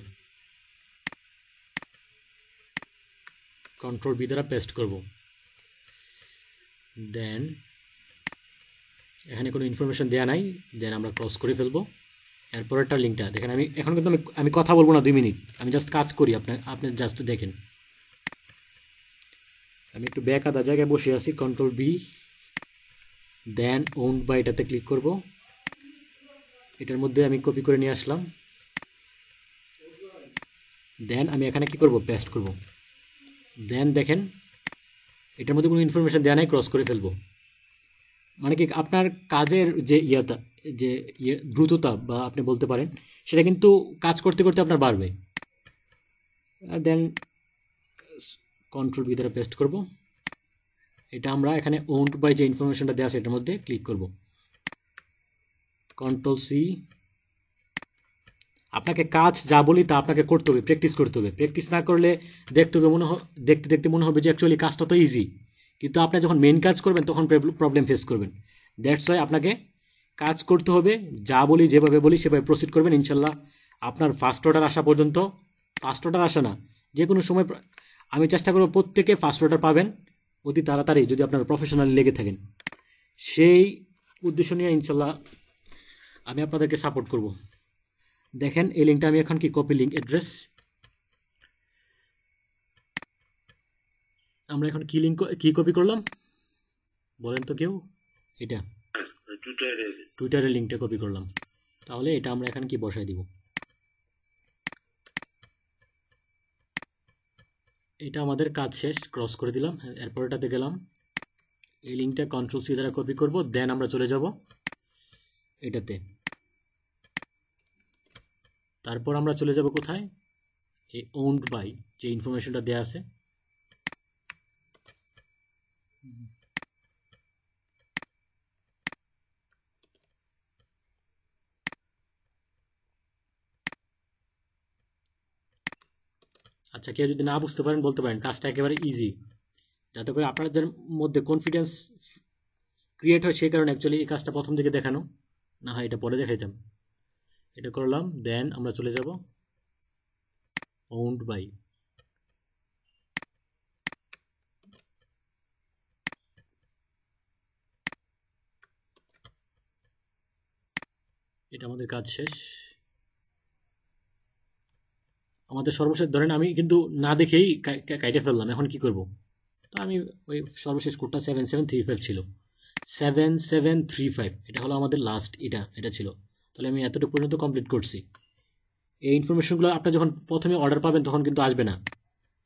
কন্ট্রোল বি দ্বারা পেস্ট করব দেন এখানে কোনো ইনফরমেশন দেওয়া নাই দেন আমরা ক্লোজ করে ফেলবো এরপরেরটা লিঙ্কটা দেখেন আমি এখন কিন্তু আমি আমি কথা বলবো না দুই মিনিট আমি জাস্ট কাজ করি আপনার আপনি জাস্ট দেখেন আমি একটু ব্যাক আদা জায়গায় বসে আছি কন্ট্রোল বি দেন ওন বা এটাতে ক্লিক করব এটার মধ্যে আমি কপি করে নিয়ে আসলাম দেন আমি এখানে কি করব পেস্ট করব দেন দেখেন এটার মধ্যে কোনো ইনফরমেশান দেওয়া নাই ক্রস করে ফেলবো মানে কি আপনার কাজের যে ইয়েটা যে ইয়ে দ্রুততা বা আপনি বলতে পারেন সেটা কিন্তু কাজ করতে করতে আপনার বাড়বে আর দেন কন্ট্রোল ভিতরে পেস্ট করব এটা আমরা এখানে ওন্ড বাই যে ইনফরমেশনটা দেওয়া আছে এটার মধ্যে ক্লিক করব কন্ট্রোল সি আপনাকে কাজ যা বলি তা আপনাকে করতে হবে প্র্যাকটিস করতে হবে প্র্যাকটিস না করলে দেখতে হবে মনে দেখতে দেখতে মনে হবে যে অ্যাকচুয়ালি কাজটা তো ইজি কিন্তু আপনি যখন মেন কাজ করবেন তখন প্রবলেম ফেস করবেন দ্যাটস ওয়াই আপনাকে কাজ করতে হবে যা বলি যেভাবে বলি সেভাবে প্রসিড করবেন ইনশাল্লাহ আপনার ফার্স্ট অর্ডার আসা পর্যন্ত ফার্স্ট অর্ডার আসা না যে কোনো সময় আমি চেষ্টা করব প্রত্যেকে ফার্স্ট অর্ডার পাবেন অতি তাড়াতাড়ি যদি আপনার প্রফেশনালি লেগে থাকেন সেই উদ্দেশ্য নিয়ে ইনশাল্লাহ আমি আপনাদেরকে সাপোর্ট করব দেখেন এই লিঙ্কটা আমি এখন কি কপি লিঙ্ক অ্যাড্রেস আমরা এখন কি লিঙ্ক কি কপি করলাম বলেন তো কেউ এটা টুইটারের লিঙ্কটা কপি করলাম তাহলে এটা আমরা এখানে কি বসাই দিব এটা আমাদের কাজ শেষ ক্রস করে দিলাম এরপরটাতে গেলাম এই লিঙ্কটা কন্ট্রোল সি দ্বারা কপি করব দেন আমরা চলে যাব এটাতে তারপর আমরা চলে যাব কোথায় এই ওন্ড বাই যে ইনফরমেশনটা দেওয়া আছে আচ্ছা কেউ যদি না বুঝতে পারেন বলতে পারেন কাজটা একেবারে ইজি যাতে করে আপনাদের মধ্যে কনফিডেন্স ক্রিয়েট হয় সেই কারণে অ্যাকচুয়ালি এই কাজটা প্রথম দিকে দেখানো না হয় এটা পরে দেখাইতাম এটা করলাম দেন আমরা চলে যাব ওন্ড বাই এটা আমাদের কাজ শেষ আমাদের সর্বশেষ ধরেন আমি কিন্তু না দেখেই কাইটে ফেললাম এখন কি করব তো আমি ওই সর্বশেষ কোডটা সেভেন সেভেন থ্রি ফাইভ ছিল সেভেন সেভেন থ্রি ফাইভ এটা হলো আমাদের লাস্ট এটা এটা ছিল তাহলে আমি এতটুকু পর্যন্ত কমপ্লিট করছি এই ইনফরমেশনগুলো আপনি যখন প্রথমে অর্ডার পাবেন তখন কিন্তু আসবে না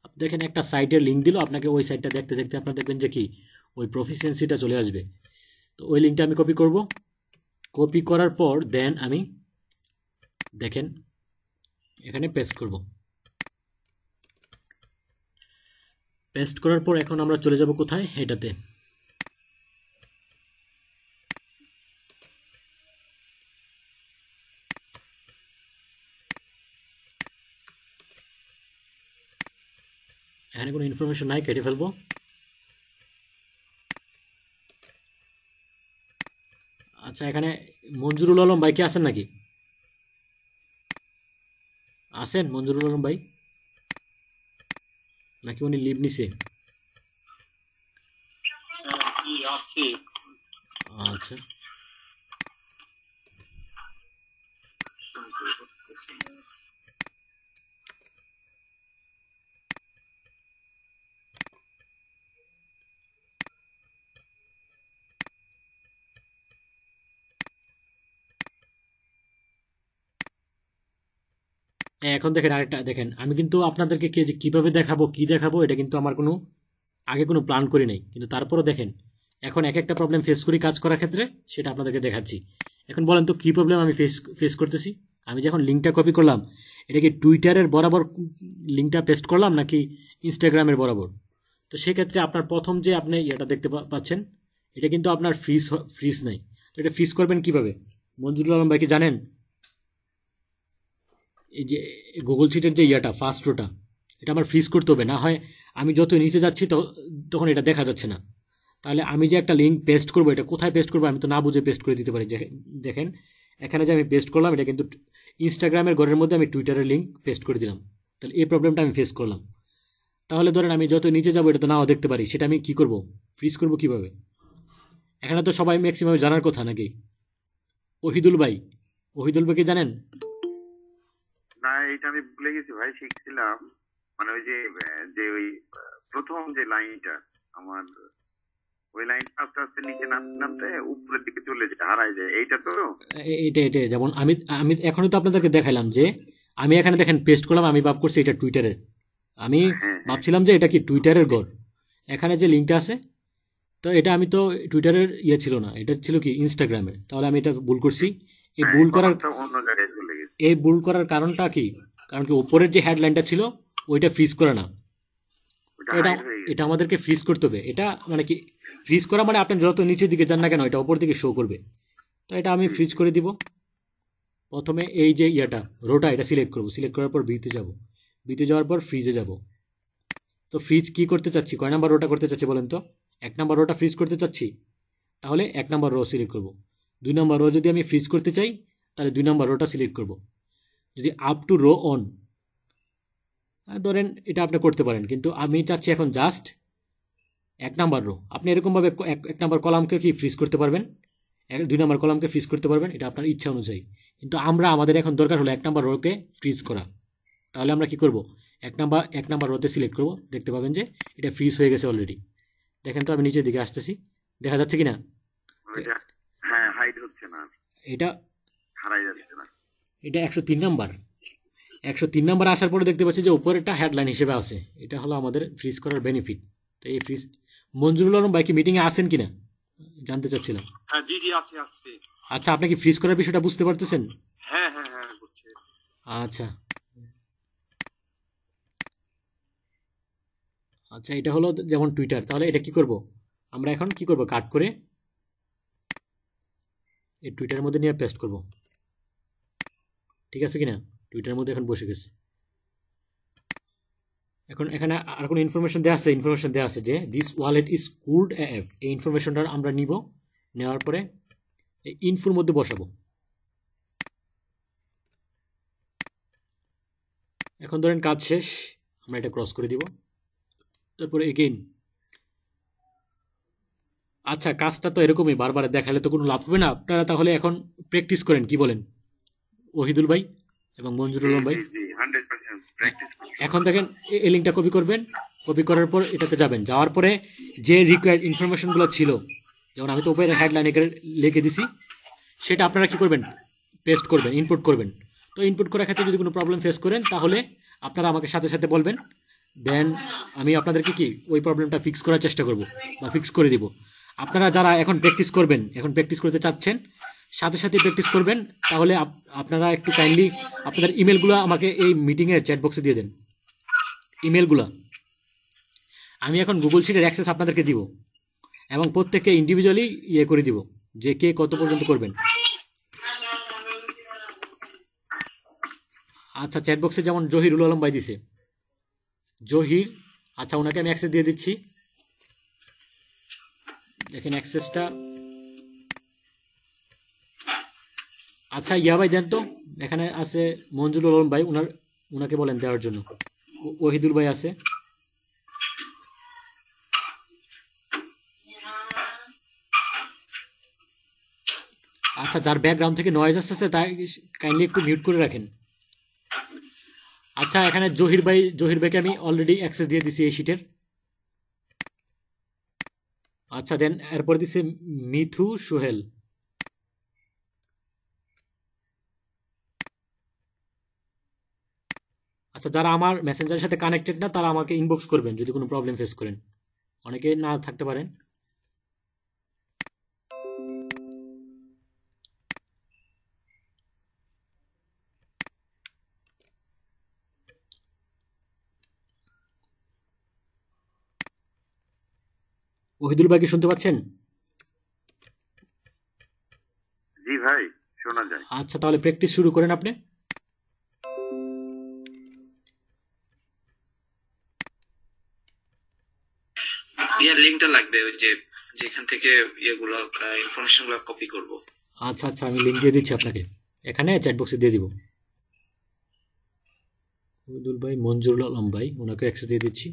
আপনি দেখেন একটা সাইটের লিঙ্ক দিল আপনাকে ওই সাইটটা দেখতে দেখতে আপনারা দেখবেন যে কি ওই প্রফিসিয়েন্সিটা চলে আসবে তো ওই লিঙ্কটা আমি কপি করবো কপি করার পর দেন আমি দেখেন এখানে পেস্ট করব পেস্ট করার পর এখন আমরা চলে যাব কোথায় এটাতে এখানে কোনো ইনফরমেশন নাই কেটে ফেলবো আচ্ছা এখানে মঞ্জুরুল আলম ভাই কি আছেন নাকি আছেন মঞ্জুরুল আলম ভাই নাকি উনি লিভ নিছে আচ্ছা হ্যাঁ, এখন দেখেন আরেকটা দেখেন আমি কিন্তু আপনাদেরকে কে যে কীভাবে দেখাবো কী দেখাবো এটা কিন্তু আমার কোনো আগে কোনো প্ল্যান করি নাই কিন্তু তারপরও দেখেন এখন এক একটা প্রবলেম ফেস করি কাজ করার ক্ষেত্রে সেটা আপনাদেরকে দেখাচ্ছি এখন বলেন তো কী প্রবলেম আমি ফেস ফেস করতেছি আমি যখন লিঙ্কটা কপি করলাম এটাকে টুইটারের বরাবর লিঙ্কটা পেস্ট করলাম নাকি ইনস্টাগ্রামের বরাবর তো সেক্ষেত্রে আপনার প্রথম যে আপনি এটা দেখতে পাচ্ছেন এটা কিন্তু আপনার ফ্রিজ ফ্রিজ নেই তো এটা ফ্রিজ করবেন কিভাবে মঞ্জুরুল আলম ভাই কি জানেন এই যে গুগল শিটের যে ইয়েটা ফার্স্ট রোটা এটা আমার ফ্রিজ করতে হবে না হয় আমি যত নিচে যাচ্ছি তখন এটা দেখা যাচ্ছে না তাহলে আমি যে একটা লিঙ্ক পেস্ট করবো এটা কোথায় পেস্ট করবো আমি তো না বুঝে পেস্ট করে দিতে পারি দেখেন এখানে যে আমি পেস্ট করলাম এটা কিন্তু ইনস্টাগ্রামের ঘরের মধ্যে আমি টুইটারের লিঙ্ক পেস্ট করে দিলাম তাহলে এই প্রবলেমটা আমি ফেস করলাম তাহলে ধরেন আমি যত নিচে যাবো এটা তো নাও দেখতে পারি সেটা আমি কি করব ফ্রিজ করব কিভাবে এখানে তো সবাই ম্যাক্সিমাম জানার কথা নাকি ওহিদুল ভাই ওহিদুল ভাইকে জানেন না এটা আমি ভুলে গেছি ভাই শিখছিলাম মানে ওই যে যে ওই প্রথম যে লাইনটা আমার ওই লাইন আস্তে আস্তে নিচে নামতে নামতে উপরের দিকে চলে যায় হারায় যায় এইটা তো এটা এটা যেমন আমি আমি এখনো তো আপনাদেরকে দেখাইলাম যে আমি এখানে দেখেন পেস্ট করলাম আমি ভাব করছি এটা টুইটারে আমি হ্যাঁ, হ্যাঁ, হ্যাঁ। ভাবছিলাম যে এটা কি টুইটারের গড় এখানে যে লিঙ্কটা আছে তো এটা আমি তো টুইটারের ইয়ে ছিল না এটা ছিল কি ইনস্টাগ্রামের তাহলে আমি এটা ভুল করছি এই ভুল করার অন্য এই ভুল করার কারণটা কি কারণ কি উপরের যে হেডলাইনটা ছিল ওইটা ফ্রিজ করে না এটা এটা আমাদেরকে ফ্রিজ করতে হবে এটা মানে কি ফ্রিজ করা মানে আপনি যত নিচের দিকে যান না কেন এটা উপর দিকে শো করবে তো এটা আমি ফ্রিজ করে দিব প্রথমে এই যে ইয়াটা রোটা এটা সিলেক্ট করব সিলেক্ট করার পর বিতে যাব বিতে যাওয়ার পর ফ্রিজে যাব তো ফ্রিজ কি করতে চাচ্ছি কয় নাম্বার রোটা করতে চাচ্ছি বলেন তো এক নাম্বার রোটা ফ্রিজ করতে চাচ্ছি তাহলে এক নাম্বার রো সিলেক্ট করব দুই নাম্বার রো যদি আমি ফ্রিজ করতে চাই তাহলে দুই নম্বর রোটা সিলেক্ট করব যদি আপ টু রো অন ধরেন এটা আপনি করতে পারেন কিন্তু আমি চাচ্ছি এখন জাস্ট এক নাম্বার রো আপনি এরকমভাবে এক নাম্বার কলামকে কি ফ্রিজ করতে পারবেন এক দুই নাম্বার কলামকে ফ্রিজ করতে পারবেন এটা আপনার ইচ্ছা অনুযায়ী কিন্তু আমরা আমাদের এখন দরকার হলো এক নাম্বার রোকে ফ্রিজ করা তাহলে আমরা কি করব এক নাম্বার এক নাম্বার রোতে সিলেক্ট করব দেখতে পাবেন যে এটা ফ্রিজ হয়ে গেছে অলরেডি দেখেন তো আমি নিচের দিকে আসতেছি দেখা যাচ্ছে কি হ্যাঁ, না এটা হারাই যাচ্ছে না এটা একশো তিন নাম্বার একশো তিন নাম্বার আসার পরে দেখতে পাচ্ছি যে উপরেরটা হেডলাইন হিসেবে আছে এটা হলো আমাদের ফ্রিজ করার বেনিফিট তো এই ফ্রিজ মঞ্জুরুল আলম ভাই কি মিটিংয়ে আসেন কিনা জানতে চাচ্ছিলাম হ্যাঁ জি জি আসি আসছি আচ্ছা আপনি কি ফ্রিজ করার বিষয়টা বুঝতে পারতেছেন হ্যাঁ হ্যাঁ হ্যাঁ আচ্ছা আচ্ছা এটা হলো যেমন টুইটার তাহলে এটা কি করব আমরা এখন কি করব কাট করে এই টুইটারের মধ্যে নিয়ে পেস্ট করবো ঠিক আছে কি না টুইটারের মধ্যে এখন বসে গেছে এখন এখানে আর কোনো ইনফরমেশন দেওয়া আছে ইনফরমেশন দেওয়া আছে যে this wallet is called app এই ইনফরমেশনটা আমরা নিব নেওয়ার পরে এই ইনফোর মধ্যে বসাবো এখন ধরেন কাজ শেষ আমরা এটা ক্রস করে দিব তারপরে এগেইন আচ্ছা কাজটা তো এরকমই বারবার দেখালে তো কোনো লাভ হবে না আপনারা তাহলে এখন প্র্যাকটিস করেন কি বলেন ওহিদুল ভাই এবং মঞ্জুরুল ভাই এখন দেখেন এই লিঙ্কটা কপি করবেন কপি করার পর এটাতে যাবেন যাওয়ার পরে যে রিকোয়ার্ড ইনফরমেশনগুলো ছিল যেমন আমি তো উপরে হেডলাইন লিখে দিছি সেটা আপনারা কি করবেন পেস্ট করবেন ইনপুট করবেন তো ইনপুট করার ক্ষেত্রে যদি কোনো প্রবলেম ফেস করেন তাহলে আপনারা আমাকে সাথে সাথে বলবেন দেন আমি আপনাদেরকে কি ওই প্রবলেমটা ফিক্স করার চেষ্টা করব বা ফিক্স করে দিব আপনারা যারা এখন প্র্যাকটিস করবেন এখন প্র্যাকটিস করতে চাচ্ছেন সাথে সাথে প্র্যাকটিস করবেন তাহলে আপনারা একটু কাইন্ডলি আপনাদের ইমেলগুলো আমাকে এই মিটিংয়ের চ্যাট বক্সে দিয়ে দেন ইমেলগুলো আমি এখন গুগল শিটের অ্যাক্সেস আপনাদেরকে দিব এবং প্রত্যেককে ইন্ডিভিজুয়ালি ইয়ে করে দিব যে কে কত পর্যন্ত করবেন আচ্ছা চ্যাট বক্সে যেমন জহিরুল আলম ভাই দিছে জহির আচ্ছা ওনাকে আমি অ্যাক্সেস দিয়ে দিচ্ছি দেখেন অ্যাক্সেসটা আচ্ছা ইয়া ভাই দেন তো এখানে আছে মঞ্জুর আলম ভাই উনার উনাকে বলেন দেওয়ার জন্য ওহিদুল ভাই আছে আচ্ছা যার ব্যাকগ্রাউন্ড থেকে নয়েজ আসতেছে তাই কাইন্ডলি একটু মিউট করে রাখেন আচ্ছা এখানে জহির ভাই জহির ভাইকে আমি অলরেডি অ্যাক্সেস দিয়ে দিছি এই শিটের আচ্ছা দেন এরপর দিছে মিথু সোহেল আচ্ছা যারা আমার মেসেঞ্জারের সাথে কানেক্টেড না তারা আমাকে ইনবক্স করবেন যদি কোনো প্রবলেম ফেস করেন অনেকে না থাকতে পারেন ওহিদুল ভাই কি শুনতে পাচ্ছেন জি ভাই শোনা যায় আচ্ছা তাহলে প্র্যাকটিস শুরু করেন আপনি থাকবে ওই যে যেখান থেকে ইয়েগুলো ইনফরমেশন গুলো কপি করব আচ্ছা আচ্ছা আমি লিংক দিয়ে দিচ্ছি আপনাকে এখানে চ্যাট বক্সে দিয়ে দিব উদুল ভাই মঞ্জুরুল আলম ভাই ওনাকে অ্যাক্সেস দিয়ে দিচ্ছি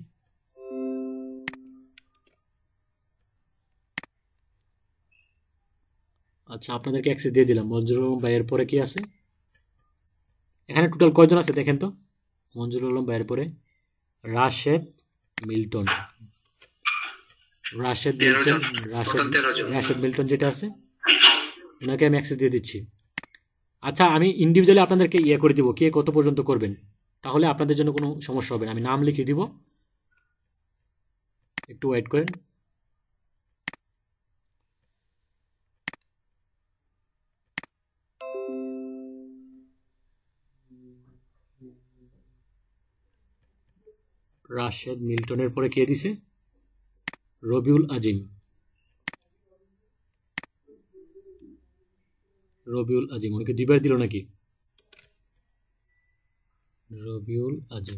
আচ্ছা আপনাদেরকে অ্যাক্সেস দিয়ে দিলাম মঞ্জুরুল আলম ভাইয়ের পরে কি আছে এখানে টোটাল কয়জন আছে দেখেন তো মঞ্জুরুল আলম ভাইয়ের পরে Rashed Milton Rashed Milton Rashed Rashed Milton যেটা আছে ওনাকে আমি অ্যাক্সেস দিয়ে দিচ্ছি আচ্ছা আমি ইন্ডিভিজুয়ালি আপনাদেরকে ইয়ে করে দিব কে কত পর্যন্ত করবেন তাহলে আপনাদের জন্য কোনো সমস্যা হবে না আমি নাম লিখে দিব একটু ওয়েট করেন রাশেদ মিল্টনের পরে কে দিছে রবিউল আজিম রবিউল আজিম অনেকে দুইবার দিল নাকি রবিউল আজিম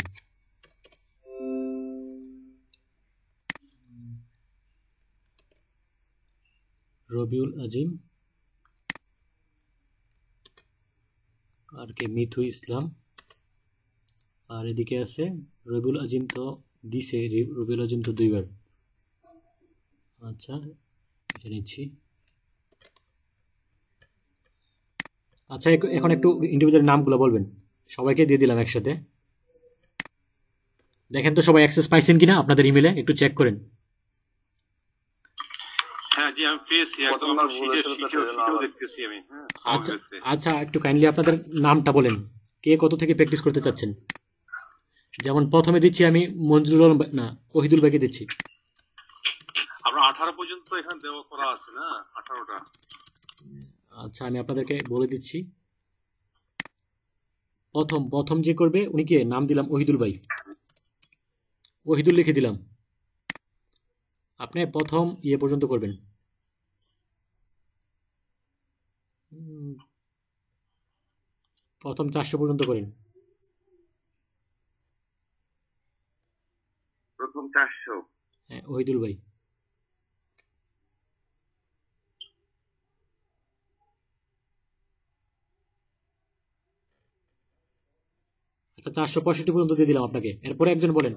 রবিউল আজিম আর কে মিথু ইসলাম আর এদিকে আছে রবিউল আজিম তো দিছে রবিউল আজিম তো দুইবার আচ্ছা এটা নিচ্ছি আচ্ছা এখন একটু ইন্ডিভিজুয়াল নামগুলো বলবেন সবাইকে দিয়ে দিলাম একসাথে দেখেন তো সবাই অ্যাক্সেস পাইছেন কিনা আপনাদের ইমেলে একটু চেক করেন হ্যাঁ, হ্যাঁ, আচ্ছা, আচ্ছা একটু কাইন্ডলি আপনাদের নামটা বলেন কে কত থেকে প্র্যাকটিস করতে চাচ্ছেন যেমন প্রথমে দিচ্ছি আমি মঞ্জুরুল না ওহিদুল ভাইকে দিচ্ছি কারণ আঠারো পর্যন্ত এখানে দেওয়া করা আছে না আঠারোটা আচ্ছা আমি আপনাদেরকে বলে দিচ্ছি প্রথম প্রথম যে করবে উনি কে নাম দিলাম ওহিদুল ভাই ওহিদুল লিখে দিলাম আপনি প্রথম ইয়ে পর্যন্ত করবেন প্রথম চারশো পর্যন্ত করেন প্রথম চারশো হ্যাঁ ওহিদুল ভাই আচ্ছা চারশো পঁয়ষট্টি পর্যন্ত দিয়ে দিলাম আপনাকে এরপরে একজন বলেন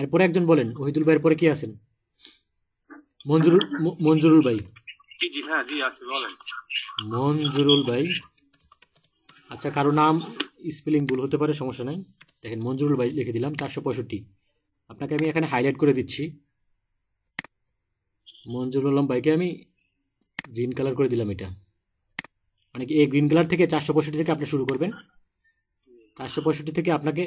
এরপরে একজন বলেন ওহিদুল ভাইয়ের পরে কি আছেন মঞ্জুরুল মঞ্জুরুল ভাই হ্যাঁ, মঞ্জুরুল ভাই আচ্ছা কারো নাম স্পেলিং ভুল হতে পারে সমস্যা নাই দেখেন মঞ্জুরুল ভাই লিখে দিলাম চারশো পঁয়ষট্টি আপনাকে আমি এখানে হাইলাইট করে দিচ্ছি মঞ্জুরুল আলম ভাইকে আমি গ্রিন কালার করে দিলাম এটা মানে কি এই গ্রিন কালার থেকে চারশো পঁয়ষট্টি থেকে আপনি শুরু করবেন চারশো পঁয়ষট্টি থেকে আপনাকে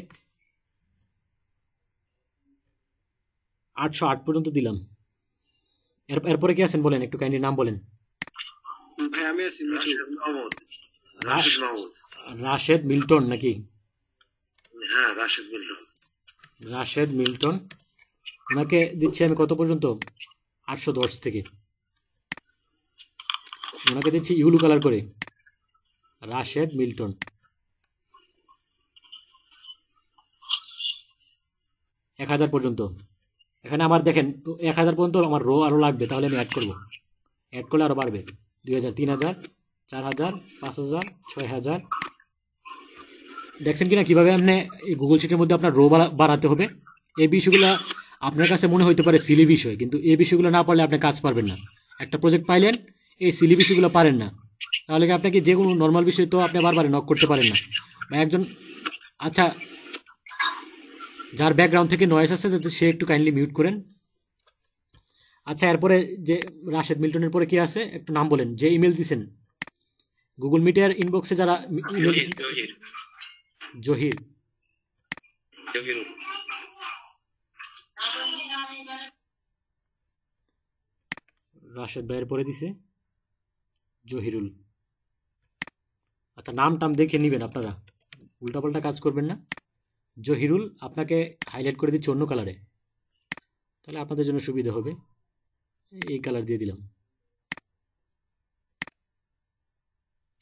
আটশো আট পর্যন্ত দিলাম এরপরে কি আছেন বলেন একটু কাইন্ডলি নাম বলেন রাশেদ মিল্টন নাকি হ্যাঁ, রাশেদ মিল্টন ওনাকে দিচ্ছি আমি কত পর্যন্ত আটশো দশ থেকে ওনাকে দিচ্ছি ইউলু কালার করে রাশেদ মিল্টন এক হাজার পর্যন্ত এখানে আমার দেখেন এক হাজার পর্যন্ত আমার রো আরও লাগবে তাহলে আমি অ্যাড করবো অ্যাড করলে আরও বাড়বে দুই হাজার তিন হাজার চার হাজার পাঁচ হাজার ছয় হাজার দেখছেন কিনা কীভাবে আপনি গুগল শিটের মধ্যে আপনার রো বাড়াতে হবে এই বিষয়গুলো আপনার কাছে মনে হইতে পারে সিলি বিষয় কিন্তু এই বিষয়গুলো না পারলে আপনি কাজ পারবেন না একটা প্রজেক্ট পাইলেন এই সিলি বিষয়গুলো পারেন না তাহলে কি আপনাকে যে কোনো নর্মাল বিষয় তো আপনি বারবার নক করতে পারেন না একজন আচ্ছা যার ব্যাকগ্রাউন্ড থেকে নয়েস আছে সে একটু কাইন্ডলি মিউট করেন আচ্ছা এরপরে যে রাশেদ মিল্টনের পরে কি আছে একটু নাম বলেন যে ইমেল দিছেন গুগল মিটের ইনবক্সে যারা ইমেল দিছেন জহির রাশেদ ভাইয়ের পরে দিছে জহিরুল আচ্ছা নাম টাম দেখে নেবেন আপনারা উল্টাপাল্টা কাজ করবেন না জহিরুল আপনাকে হাইলাইট করে দিচ্ছে অন্য কালারে তাহলে আপনাদের জন্য সুবিধা হবে এই কালার দিয়ে দিলাম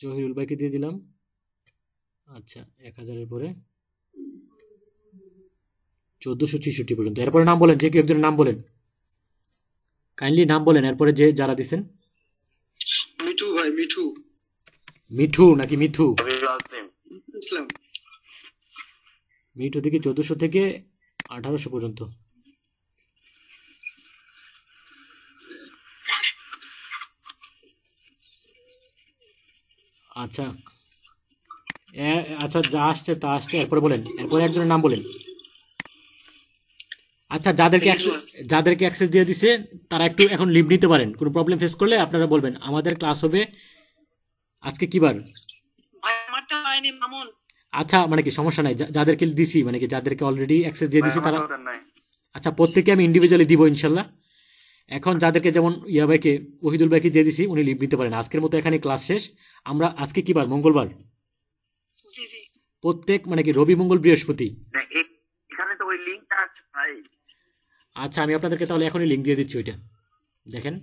জহিরুল ভাইকে দিয়ে দিলাম আচ্ছা এক হাজারের পরে চোদ্দোশো ছেষট্টি পর্যন্ত এরপরে নাম বলেন যে কেউ একজনের নাম বলেন কাইন্ডলি নাম বলেন এরপরে যে যারা দিছেন মিঠু ভাই মিঠু মিঠু নাকি মিঠু ইসলাম মিনিট থেকে চোদ্দোশো থেকে আঠারোশো পর্যন্ত আচ্ছা আচ্ছা যা আসছে তা আসছে এরপরে বলেন এরপরে একজনের নাম বলেন আচ্ছা যাদেরকে যাদেরকে অ্যাক্সেস দিয়ে দিছে তারা একটু এখন লিভ নিতে পারেন কোনো প্রবলেম ফেস করলে আপনারা বলবেন আমাদের ক্লাস হবে আজকে কী বার আচ্ছা মানে কি সমস্যা নাই যাদেরকে দিছি মানে কি যাদেরকে অলরেডি অ্যাক্সেস দিয়ে দিছি তারা আচ্ছা প্রত্যেকে আমি ইন্ডিভিজুয়ালি দিব ইনশাল্লাহ এখন যাদেরকে যেমন ইয়া ভাইকে ওহিদুল ভাইকে দিয়ে দিছি উনি লিভ দিতে পারেন আজকের মতো এখানে ক্লাস শেষ আমরা আজকে কি বার মঙ্গলবার প্রত্যেক মানে কি রবি মঙ্গল বৃহস্পতি আচ্ছা আমি আপনাদেরকে তাহলে এখনই লিঙ্ক দিয়ে দিচ্ছি ওইটা দেখেন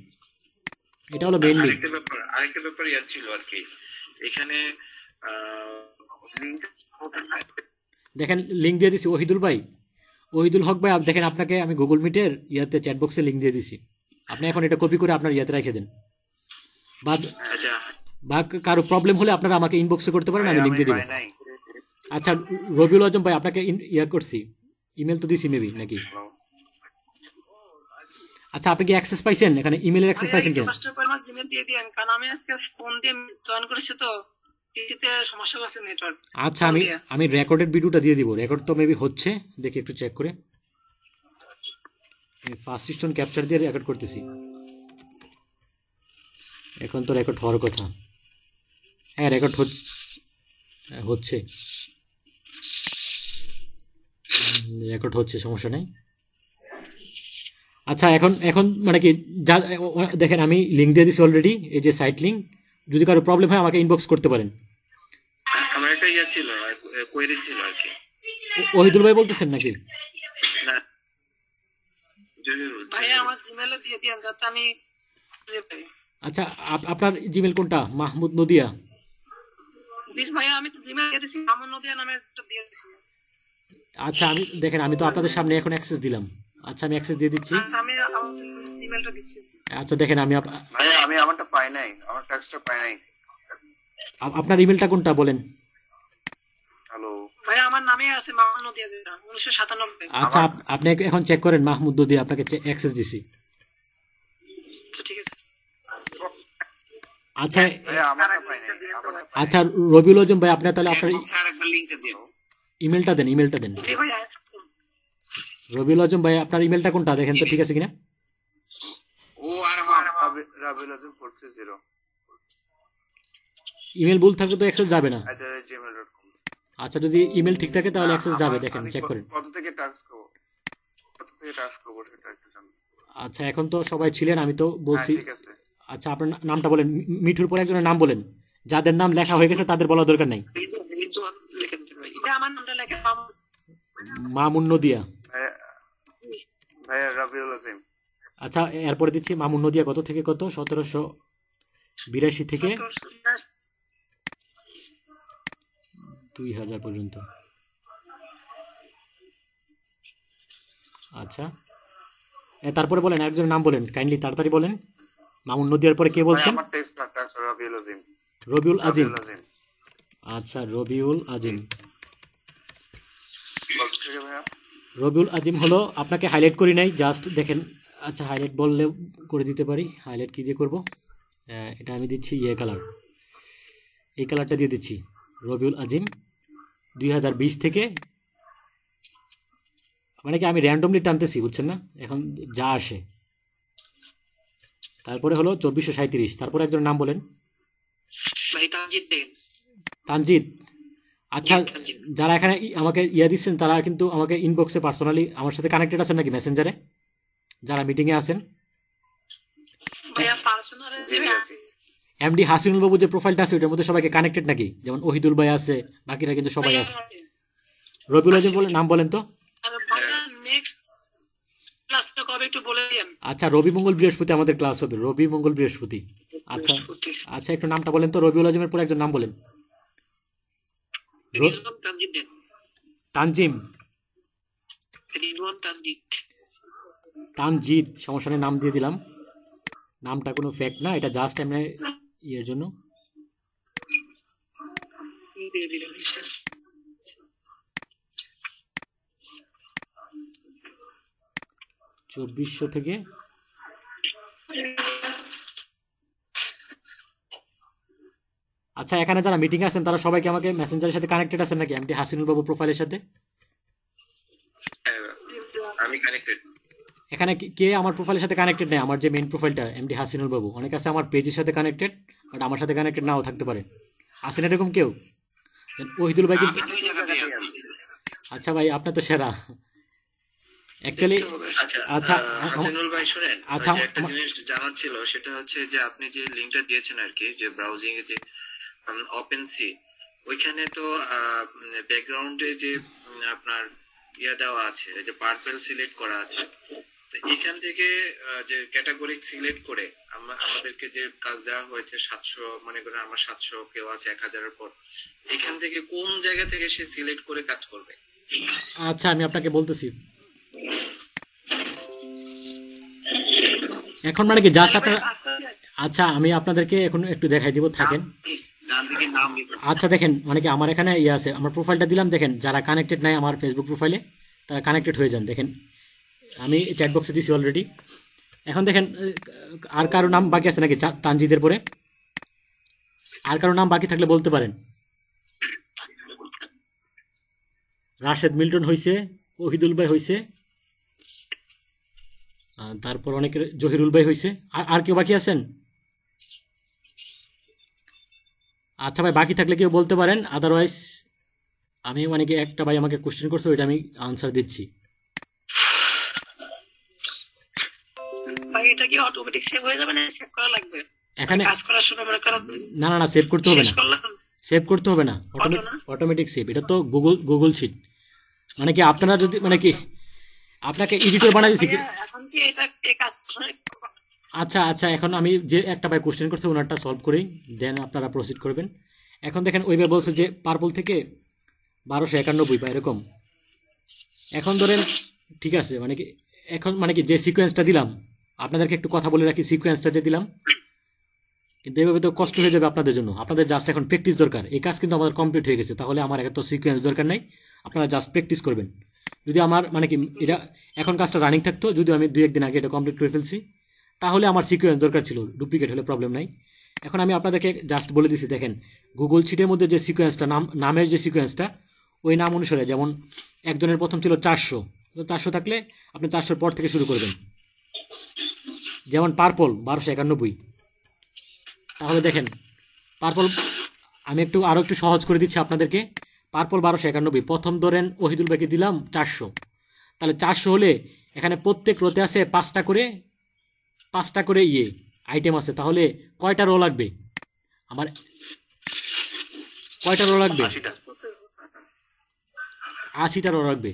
এটা হলো মেইন লিঙ্ক আরেকটা ব্যাপার আরেকটা ব্যাপার ছিল আর কি এখানে দেখেন লিঙ্ক দিয়ে দিছি ওহিদুল ভাই ওহিদুল হক ভাই দেখেন আপনাকে আমি গুগল মিটের ইয়াতে চ্যাটবক্সে লিঙ্ক দিয়ে দিছি আপনি এখন এটা কপি করে আপনার ইয়াতে রেখে দেন বাদ আচ্ছা। বা কারো প্রবলেম হলে আপনারা আমাকে ইনবক্সে করতে পারেন আমি লিঙ্ক দিয়ে দিব আচ্ছা রবিউল আজম ভাই আপনাকে ইয়া করছি ইমেল তো দিছি মেবি নাকি আচ্ছা আপনি কি অ্যাক্সেস পাইছেন এখানে ইমেলের অ্যাক্সেস পাইছেন কিনা কষ্ট করে আমার দিয়ে দিয়েন কারণ আমি আজকে ফোন দিয়ে জয়েন করেছি তো টিটিতে সমস্যা হচ্ছে নেটওয়ার্ক আচ্ছা আমি আমি রেকর্ডেড ভিডিওটা দিয়ে দিব রেকর্ড তো মেবি হচ্ছে দেখি একটু চেক করে আমি ফার্স্ট স্টোন ক্যাপচার দিয়ে রেকর্ড করতেছি এখন তো রেকর্ড হওয়ার কথা হ্যাঁ রেকর্ড হ্যাঁ, হচ্ছে হচ্ছে রেকর্ড হচ্ছে সমস্যা নেই আচ্ছা এখন এখন মানে কি যা দেখেন আমি লিঙ্ক দিয়ে দিছি অলরেডি এই যে সাইট লিঙ্ক যদি কারো প্রবলেম হয় আমাকে ইনবক্স করতে পারেন একটা ইয়া ছিল কোয়েরি ছিল আর কি ওহিদুল ভাই বলতেছেন নাকি আচ্ছা আপনার জিমেল কোনটা মাহমুদ নদিয়া আমি আচ্ছা আমি দেখেন আমি তো আপনাদের সামনে এখন অ্যাক্সেস দিলাম আচ্ছা আমি অ্যাক্সেস দিয়ে দিচ্ছি আচ্ছা আমি আচ্ছা দেখেন আমি আমি আমারটা পাই নাই আমার পাই নাই আপনার ইমেলটা কোনটা বলেন ভাই আমার নামে আছে মাহমুদ আচ্ছা আপনি এখন চেক করেন মাহমুদ আপনাকে অ্যাক্সেস দিছি আচ্ছা, ঠিক আছে আচ্ছা আচ্ছা রবিউল আজম ভাই আপনি তাহলে আপনার ইমেলটা দেন ইমেলটা দেন রবিউল আজম ভাই আপনার ইমেলটা কোনটা দেখেন তো ঠিক আছে কিনা ও আর ইমেল ভুল থাকলে তো অ্যাক্সেস যাবে না আচ্ছা, আচ্ছা যদি ইমেল ঠিক থাকে তাহলে অ্যাক্সেস যাবে দেখেন চেক করেন কত থেকে টাস্ক করব কত থেকে টাস্ক করব সেটা একটু আচ্ছা এখন তো সবাই ছিলেন আমি তো বলছি হ্যাঁ, আচ্ছা আপনার নামটা বলেন মিঠুর পরে একজনের নাম বলেন যাদের নাম লেখা হয়ে গেছে তাদের বলা দরকার নাই মামুন নদিয়া আচ্ছা এরপরে দিচ্ছি মামুন নদিয়া কত থেকে কত সতেরোশো বিরাশি থেকে দুই হাজার পর্যন্ত আচ্ছা তারপরে বলেন একজনের নাম বলেন কাইন্ডলি তাড়াতাড়ি বলেন মামুন নদিয়ার পরে কে বলছেন রবিউল আজিম আচ্ছা রবিউল আজিম রবিউল আজিম হলো আপনাকে হাইলাইট করি নাই জাস্ট দেখেন আচ্ছা হাইলাইট বললে করে দিতে পারি হাইলাইট কী দিয়ে করব এটা আমি দিচ্ছি ইয়ে কালার এই কালারটা দিয়ে দিচ্ছি রবিউল আজিম দুই থেকে মানে কি আমি র্যান্ডমলি টানতেছি বুঝছেন না এখন যা আসে তারপরে হলো চব্বিশশো সাঁত্রিশ তারপরে একজন নাম বলেন মানে তানজিদ আচ্ছা হ্যাঁ, যারা এখানে আমাকে ইয়া দিচ্ছেন তারা কিন্তু আমাকে ইনবক্সে পার্সোনালি আমার সাথে কানেক্টেড আছেন নাকি মেসেঞ্জারে যারা মিটিংয়ে আছেন এমডি হাসিনুল বাবু যে প্রোফাইলটা আছে ওটার মধ্যে সবাইকে কানেক্টেড নাকি যেমন ওহিদুল ভাই আছে বাকিরা কিন্তু সবাই হ্যাঁ, আছে হ্যাঁ, হ্যাঁ। রবিউল আজম বলে নাম বলেন তো আচ্ছা, আচ্ছা রবি মঙ্গল বৃহস্পতি আমাদের ক্লাস হবে রবি মঙ্গল বৃহস্পতি আচ্ছা আচ্ছা একটু নামটা বলেন তো রবিউল আজমের পরে একজন নাম বলেন তানজিম তানজিৎ সমস্যা নাম দিয়ে দিলাম নামটা কোনো ফ্যাক্ট না এটা জাস্ট আমি ইয়ের জন্য চব্বিশশো থেকে আচ্ছা এখানে যারা মিটিং আছেন তারা সবাইকে আমাকে মেসেঞ্জারের সাথে কানেক্টেড আছেন নাকি হ্যাঁ, আমি হাসিনুল বাবু প্রোফাইলের সাথে আমি কানেক্টেড এখানে কে আমার প্রোফাইলের সাথে কানেক্টেড নেই আমার যে মেন প্রোফাইলটা এমডি হাসিনুল বাবু অনেক আছে আমার পেজের সাথে কানেক্টেড বাট আমার সাথে কানেক্টেড নাও থাকতে পারে আসেন এরকম কেউ ওহিদুল ভাই কিন্তু আচ্ছা ভাই আপনার তো সেরা অ্যাকচুয়ালি আচ্ছা, আচ্ছা হ্যাঁ, হ্যাঁ। হাসানুল ভাই শুনেন আচ্ছা একটা হ্যাঁ। জিনিস জানার ছিল সেটা হচ্ছে যে আপনি যে লিংকটা দিয়েছেন আর কি যে ব্রাউজিং এ যে ওপেন সি ওইখানে তো ব্যাকগ্রাউন্ডে যে আপনার ইয়া দেওয়া আছে যে পার্পল সিলেক্ট করা আছে এখান থেকে যে ক্যাটাগরি সিলেক্ট করে আমাদেরকে যে কাজ দেওয়া হয়েছে সাতশো মনে করেন আমার সাতশো কেউ আছে এক হাজারের পর এখান থেকে কোন জায়গা থেকে সে সিলেক্ট করে কাজ করবে আচ্ছা আমি আপনাকে বলতেছি এখন মানে কি যা আপনার আচ্ছা আমি আপনাদেরকে এখন একটু দেখাই দিব থাকেন আচ্ছা দেখেন মানে কি আমার এখানে ইয়ে আছে আমার প্রোফাইলটা দিলাম দেখেন যারা কানেক্টেড নাই আমার ফেসবুক প্রোফাইলে তারা কানেক্টেড হয়ে যান দেখেন আমি চ্যাট বক্সে দিছি অলরেডি এখন দেখেন আর কারো নাম বাকি আছে নাকি তানজিদের পরে আর কারো নাম বাকি থাকলে বলতে পারেন রাশেদ মিল্টন হয়েছে ওহিদুল ভাই হয়েছে তারপর অনেকের জহিরুল ভাই হয়েছে আর কেউ বাকি আছেন আচ্ছা ভাই বাকি থাকলে কেউ বলতে পারেন আদারওয়াইজ আমি অনেকে একটা ভাই আমাকে কোশ্চেন করছে ওইটা আমি আনসার দিচ্ছি ভাই এটা কি অটোমেটিক সেভ হয়ে যাবে না সেভ করা লাগবে এখানে কাজ করার সময় মনে করেন না না না সেভ করতে হবে না সেভ করতে হবে না অটোমেটিক সেভ এটা তো গুগল গুগল শিট মানে কি আপনারা যদি মানে কি আপনাকে এডিটর বানাই দিছি আচ্ছা, এখন কি এটা এই কাজ আচ্ছা আচ্ছা এখন আমি যে একটা ভাই কোশ্চেন করছে ওনারটা সলভ করি দেন আপনারা প্রসিড করবেন এখন দেখেন ওই ভাই বলছে যে পার্পল থেকে বারোশো একানব্বই বা এরকম এখন ধরেন ঠিক আছে মানে কি এখন মানে কি যে সিকোয়েন্সটা দিলাম আপনাদেরকে একটু কথা বলে রাখি সিকুয়েন্সটা যে দিলাম কিন্তু এভাবে তো কষ্ট হয়ে যাবে আপনাদের জন্য আপনাদের জাস্ট এখন প্র্যাকটিস দরকার এই কাজ কিন্তু আমাদের কমপ্লিট হয়ে গেছে তাহলে আমার এত সিকুয়েন্স দরকার নাই আপনারা জাস্ট প্র্যাকটিস করবেন যদি আমার মানে কি এটা এখন কাজটা রানিং থাকতো যদিও আমি দু একদিন আগে এটা কমপ্লিট করে ফেলছি তাহলে আমার সিকুয়েন্স দরকার ছিল ডুপ্লিকেট হলে প্রবলেম নাই এখন আমি আপনাদেরকে জাস্ট বলে দিচ্ছি দেখেন গুগল শিটের মধ্যে যে সিকুয়েন্সটা নাম নামের যে সিকোয়েন্সটা ওই নাম অনুসারে যেমন একজনের প্রথম ছিল চারশো চারশো থাকলে আপনি চারশোর পর থেকে শুরু করবেন যেমন পার্পল বারোশো একানব্বই তাহলে দেখেন পার্পল আমি একটু আরও একটু সহজ করে দিচ্ছি আপনাদেরকে পার্পল বারোশো একানব্বই প্রথম ধরেন ওহিদুল বাকি দিলাম চারশো তাহলে চারশো হলে এখানে প্রত্যেক রোতে আছে পাঁচটা করে পাঁচটা করে ইয়ে আইটেম আছে তাহলে কয়টা রো লাগবে আমার কয়টা রো লাগবে আশিটা রো লাগবে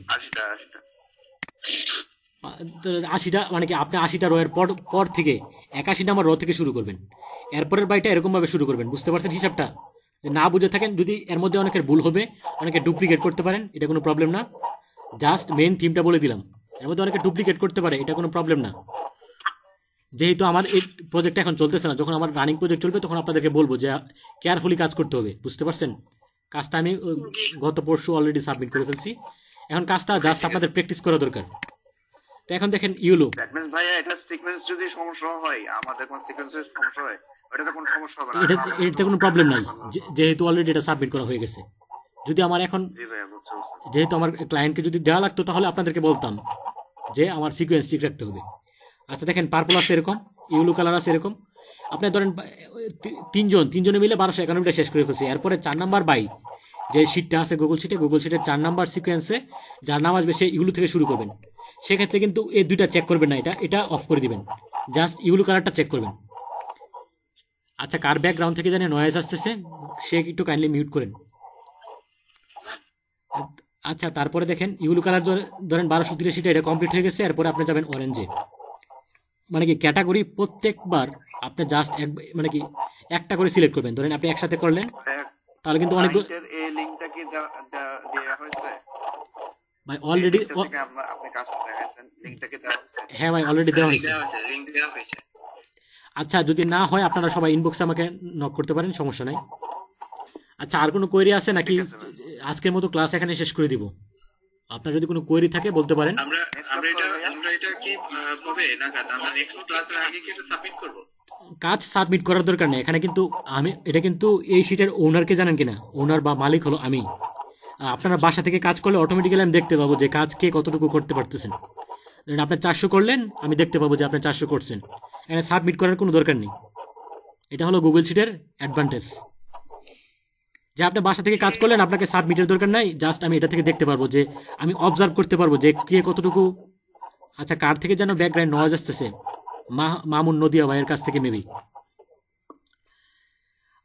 আশিটা মানে কি আপনি আশিটা রয়ের পর পর থেকে একাশি নাম্বার র থেকে শুরু করবেন এরপরের বাইটা এরকমভাবে শুরু করবেন বুঝতে পারছেন হিসাবটা না বুঝে থাকেন যদি এর মধ্যে অনেকের ভুল হবে অনেকে ডুপ্লিকেট করতে পারেন এটা কোনো প্রবলেম না জাস্ট মেন থিমটা বলে দিলাম এর মধ্যে অনেকে ডুপ্লিকেট করতে পারে এটা কোনো প্রবলেম না যেহেতু আমার এই প্রজেক্টটা এখন চলতেছে না যখন আমার রানিং প্রজেক্ট চলবে তখন আপনাদেরকে বলবো যে কেয়ারফুলি কাজ করতে হবে বুঝতে পারছেন কাজটা আমি গত পরশু অলরেডি সাবমিট করে ফেলছি এখন কাজটা জাস্ট আপনাদের প্র্যাকটিস করা দরকার তো এখন দেখেন ইউলু দ্যাট মিন্স এটা সিকোয়েন্স যদি সমস্যা হয় আমাদের কোন সিকোয়েন্সের সমস্যা হয় কোনো প্রবলেম নাই যেহেতু অলরেডি এটা সাবমিট করা হয়ে গেছে যদি আমার এখন যেহেতু আমার যদি দেওয়া লাগতো তাহলে আপনাদেরকে বলতাম যে আমার ঠিক রাখতে হবে আচ্ছা দেখেন পার্পল ইউলু কালার আপনি ধরেন তিনজন তিনজনে মিলে বারোশো একানব্বইটা শেষ করে ফেলছে এরপরে চার নাম্বার বাই যে শিটটা আছে গুগল সিটে গুগল শিটের চার নাম্বার সিকোয়েন্সে যার নাম আসবে সে ইউলু থেকে শুরু করবেন সেক্ষেত্রে কিন্তু এই দুইটা চেক করবেন না এটা এটা অফ করে দিবেন জাস্ট ইউলু কালারটা চেক করবেন আচ্ছা কার ব্যাকগ্রাউন্ড থেকে জানে নয়েজ আসতেছে সে একটু কাইন্ডলি মিউট করেন আচ্ছা তারপরে দেখেন ইউলু কালার ধরেন বারোশো তিরাশিটা এটা কমপ্লিট হয়ে গেছে এরপরে আপনি যাবেন অরেঞ্জে মানে কি ক্যাটাগরি প্রত্যেকবার আপনি জাস্ট এক মানে কি একটা করে সিলেক্ট করবেন ধরেন আপনি একসাথে করলেন হ্যাঁ। তাহলে কিন্তু অনেক ভাই অলরেডি হ্যাঁ ভাই অলরেডি দেওয়া হয়েছে আচ্ছা যদি না হয় আপনারা সবাই ইনবক্সে আমাকে নক করতে পারেন সমস্যা নাই আচ্ছা আর কোনো কোয়েরি আছে নাকি আজকের মতো ক্লাস এখানে শেষ করে দিব আপনার যদি কোনো কোয়েরি থাকে বলতে পারেন কাজ সাবমিট করার দরকার নেই এখানে কিন্তু আমি এটা কিন্তু এই সিটের ওনারকে জানেন কিনা ওনার বা মালিক হলো আমি আপনারা বাসা থেকে কাজ করলে অটোমেটিক্যালি আমি দেখতে পাবো যে কাজ কে কতটুকু করতে পারতেছেন ধরেন আপনি চারশো করলেন আমি দেখতে পাবো যে আপনি চারশো করছেন এখানে সাবমিট করার কোনো দরকার নেই এটা হলো গুগল শিটের অ্যাডভান্টেজ যে আপনি বাসা থেকে কাজ করলেন আপনাকে সাবমিটের দরকার নাই জাস্ট আমি এটা থেকে দেখতে পারবো যে আমি অবজার্ভ করতে পারবো যে কে কতটুকু আচ্ছা কার থেকে যেন ব্যাকগ্রাউন্ড নয়েজ আসতেছে মামুন নদিয়া ভাইয়ের কাছ থেকে মেবি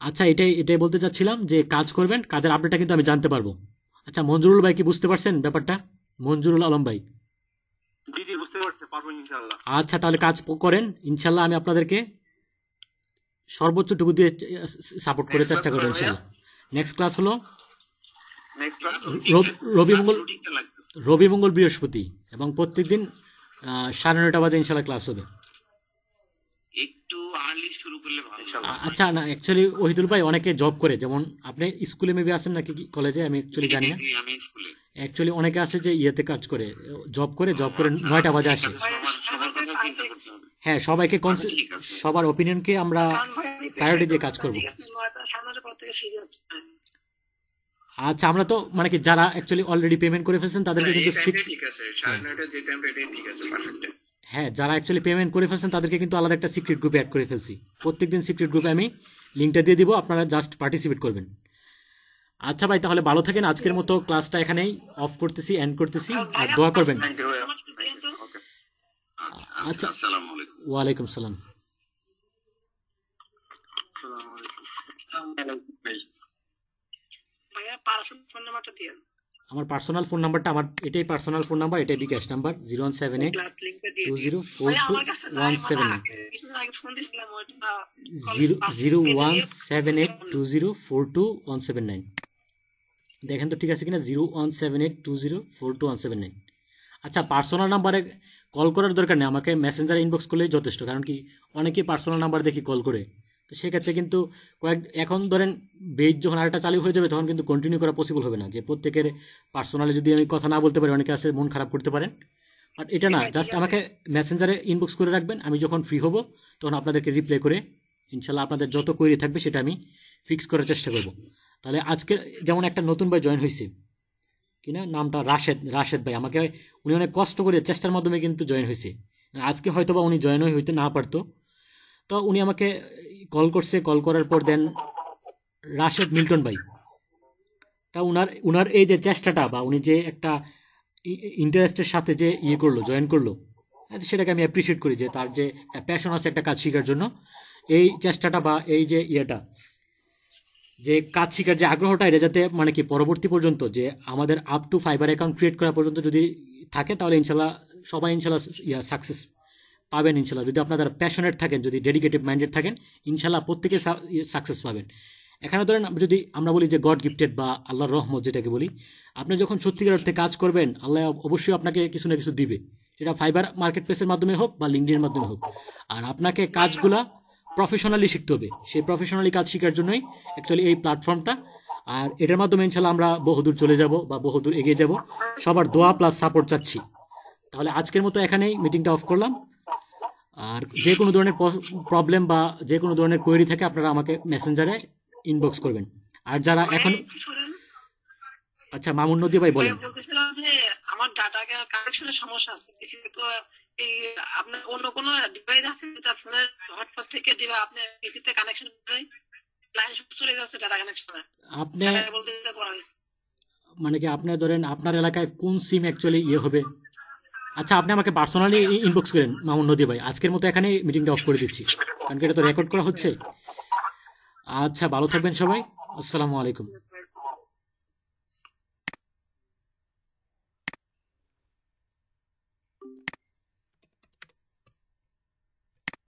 আচ্ছা এটাই এটাই বলতে চাচ্ছিলাম যে কাজ করবেন কাজের আপডেটটা কিন্তু আমি জানতে পারবো আচ্ছা মঞ্জুরুল ভাই কি বুঝতে পারছেন ব্যাপারটা মঞ্জুরুল আলম ভাই আচ্ছা তাহলে কাজ করেন ইনশাল্লাহ আমি আপনাদেরকে সর্বোচ্চটুকু দিয়ে সাপোর্ট করার চেষ্টা করবো নেক্সট ক্লাস হলো রবি মঙ্গল রবি মঙ্গল বৃহস্পতি এবং প্রত্যেকদিন সাড়ে নটা বাজে ইনশাল্লাহ ক্লাস হবে একটু আর্লি শুরু করলে ভালো আচ্ছা না অ্যাকচুয়ালি ওহিদুল ভাই অনেকে জব করে যেমন আপনি স্কুলে মেবি আছেন নাকি কলেজে আমি অ্যাকচুয়ালি জানি না আমি স্কুলে অ্যাকচুয়ালি অনেকে আসে যে ইয়েতে কাজ করে জব করে জব করে আচ্ছা, নয়টা বাজে আসে হ্যাঁ সবাইকে আচ্ছা, সবার ওপিনিয়নকে আমরা প্রায়োরিটি দিয়ে কাজ করব আচ্ছা আমরা তো মানে কি যারা অ্যাকচুয়ালি অলরেডি পেমেন্ট করে ফেলছেন তাদেরকে হ্যাঁ, কিন্তু ঠিক আছে সাড়ে নয়টা যে টাইমটা এটাই ঠিক আছে পারফেক্ট হ্যাঁ যারা অ্যাকচুয়ালি পেমেন্ট করে ফেলছেন তাদেরকে কিন্তু আলাদা একটা সিক্রেট গ্রুপে অ্যাড করে ফেলছি প্রত্যেকদিন সিক্রেট গ্রুপে আমি লিঙ্কটা দিয়ে দিব আপনারা জাস্ট পার্টিসিপেট করবেন আচ্ছা ভাই তাহলে ভালো থাকেন আজকের মতো ক্লাসটা এখানেই অফ করতেছি এন্ড করতেছি আর দোয়া করবেন আচ্ছা, আচ্ছা ওয়ালাইকুম সালাম ভাইয়া পারাসন ফোন নাম্বারটা দিয়ে আমার পার্সোনাল ফোন নাম্বারটা আমার এটাই পার্সোনাল ফোন নাম্বার এটাই bKash number zero one seven eight two zero four two one seven zero zero one seven eight two zero four two one seven nine দেখেন তো ঠিক আছে কিনা zero one seven eight two zero four two one seven nine আচ্ছা personal নাম্বারে call করার দরকার নেই আমাকে মেসেঞ্জারে ইনবক্স করলেই যথেষ্ট কারণ কি অনেকেই পার্সোনাল নাম্বার দেখি কল করে তো সেক্ষেত্রে কিন্তু কয়েক এখন ধরেন বেজ যখন আরেকটা চালু হয়ে যাবে তখন কিন্তু কন্টিনিউ করা পসিবল হবে না যে প্রত্যেকের পার্সোনালি যদি আমি কথা না বলতে পারি অনেকে আছে মন খারাপ করতে পারেন বাট এটা না জাস্ট আমাকে মেসেঞ্জারে ইনবক্স করে রাখবেন আমি যখন ফ্রি হব তখন আপনাদেরকে রিপ্লাই করে ইনশাল্লাহ আপনাদের যত কোয়েরি থাকবে সেটা আমি ফিক্স করার চেষ্টা করব তাহলে আজকে যেমন একটা নতুন ভাই জয়েন হয়েছে কিনা নামটা রাশেদ রাশেদ ভাই আমাকে উনি অনেক কষ্ট করে চেষ্টার মাধ্যমে কিন্তু জয়েন হয়েছে আজকে হয়তো বা উনি জয়েন হইতে না পারতো তো উনি আমাকে কল করছে কল করার পর দেন রাশেদ মিল্টন ভাই তা উনার উনার এই যে চেষ্টাটা বা উনি যে একটা ইন্টারেস্টের সাথে যে ইয়ে করলো জয়েন করলো হ্যাঁ, সেটাকে আমি অ্যাপ্রিসিয়েট করি যে তার যে প্যাশন আছে একটা কাজ শেখার জন্য এই চেষ্টাটা বা এই যে ইয়েটা যে কাজ শেখার যে আগ্রহটা এটা যাতে মানে কি পরবর্তী পর্যন্ত যে আমাদের up to Fiverr account create করা পর্যন্ত যদি থাকে তাহলে ইনশাল্লাহ সবাই ইনশাল্লাহ ইয়া সাকসেস পাবেন ইনশাল্লাহ যদি আপনারা প্যাশনেট থাকেন যদি ডেডিকেটেড মাইন্ডেড থাকেন ইনশাল্লাহ প্রত্যেকে সাকসেস ইয়ে পাবেন এখানে ধরেন যদি আমরা বলি যে গড গিফটেড বা আল্লাহর রহমত যেটাকে বলি আপনি যখন সত্যিকার অর্থে কাজ করবেন আল্লাহ অবশ্যই আপনাকে কিছু না কিছু দিবে সেটা ফাইবার মার্কেট প্লেসের মাধ্যমে হোক বা লিঙ্কডিনের মাধ্যমে হোক আর আপনাকে কাজগুলা প্রফেশনালি শিখতে হবে সেই প্রফেশনালি কাজ শেখার জন্যই অ্যাকচুয়ালি এই প্ল্যাটফর্মটা আর এটার মাধ্যমে ইনশাল্লাহ আমরা বহুদূর চলে যাব বা বহুদূর এগিয়ে যাব সবার দোয়া প্লাস সাপোর্ট চাচ্ছি তাহলে আজকের মতো এখানেই মিটিংটা অফ করলাম আর যে কোনো ধরনের প্রবলেম বা যে কোনো ধরনের কোয়েরি থাকে আপনারা আমাকে মেসেঞ্জারে ইনবক্স করবেন আর যারা এখন আচ্ছা মামুন নদী ভাই বলেন আমার ডাটা কানেকশনের সমস্যা আছে তো এই আপনার অন্য কোনো ডিভাইস আছে যেটা আপনার হটস্পট থেকে পিসিতে কানেকশন দেয় লাইন চলে যাচ্ছে ডাটা কানেকশন আপনি বলতে করা হয়েছে মানে কি আপনি ধরেন আপনার এলাকায় কোন সিম অ্যাকচুয়ালি ইয়ে হবে আচ্ছা আপনি আমাকে পার্সোনালি ইনবক্স করেন মামুন নদী ভাই আজকের মতো এখানে মিটিংটা অফ করে দিচ্ছি কারণ এটা তো রেকর্ড করা হচ্ছে আচ্ছা ভালো থাকবেন সবাই আসসালামু আলাইকুম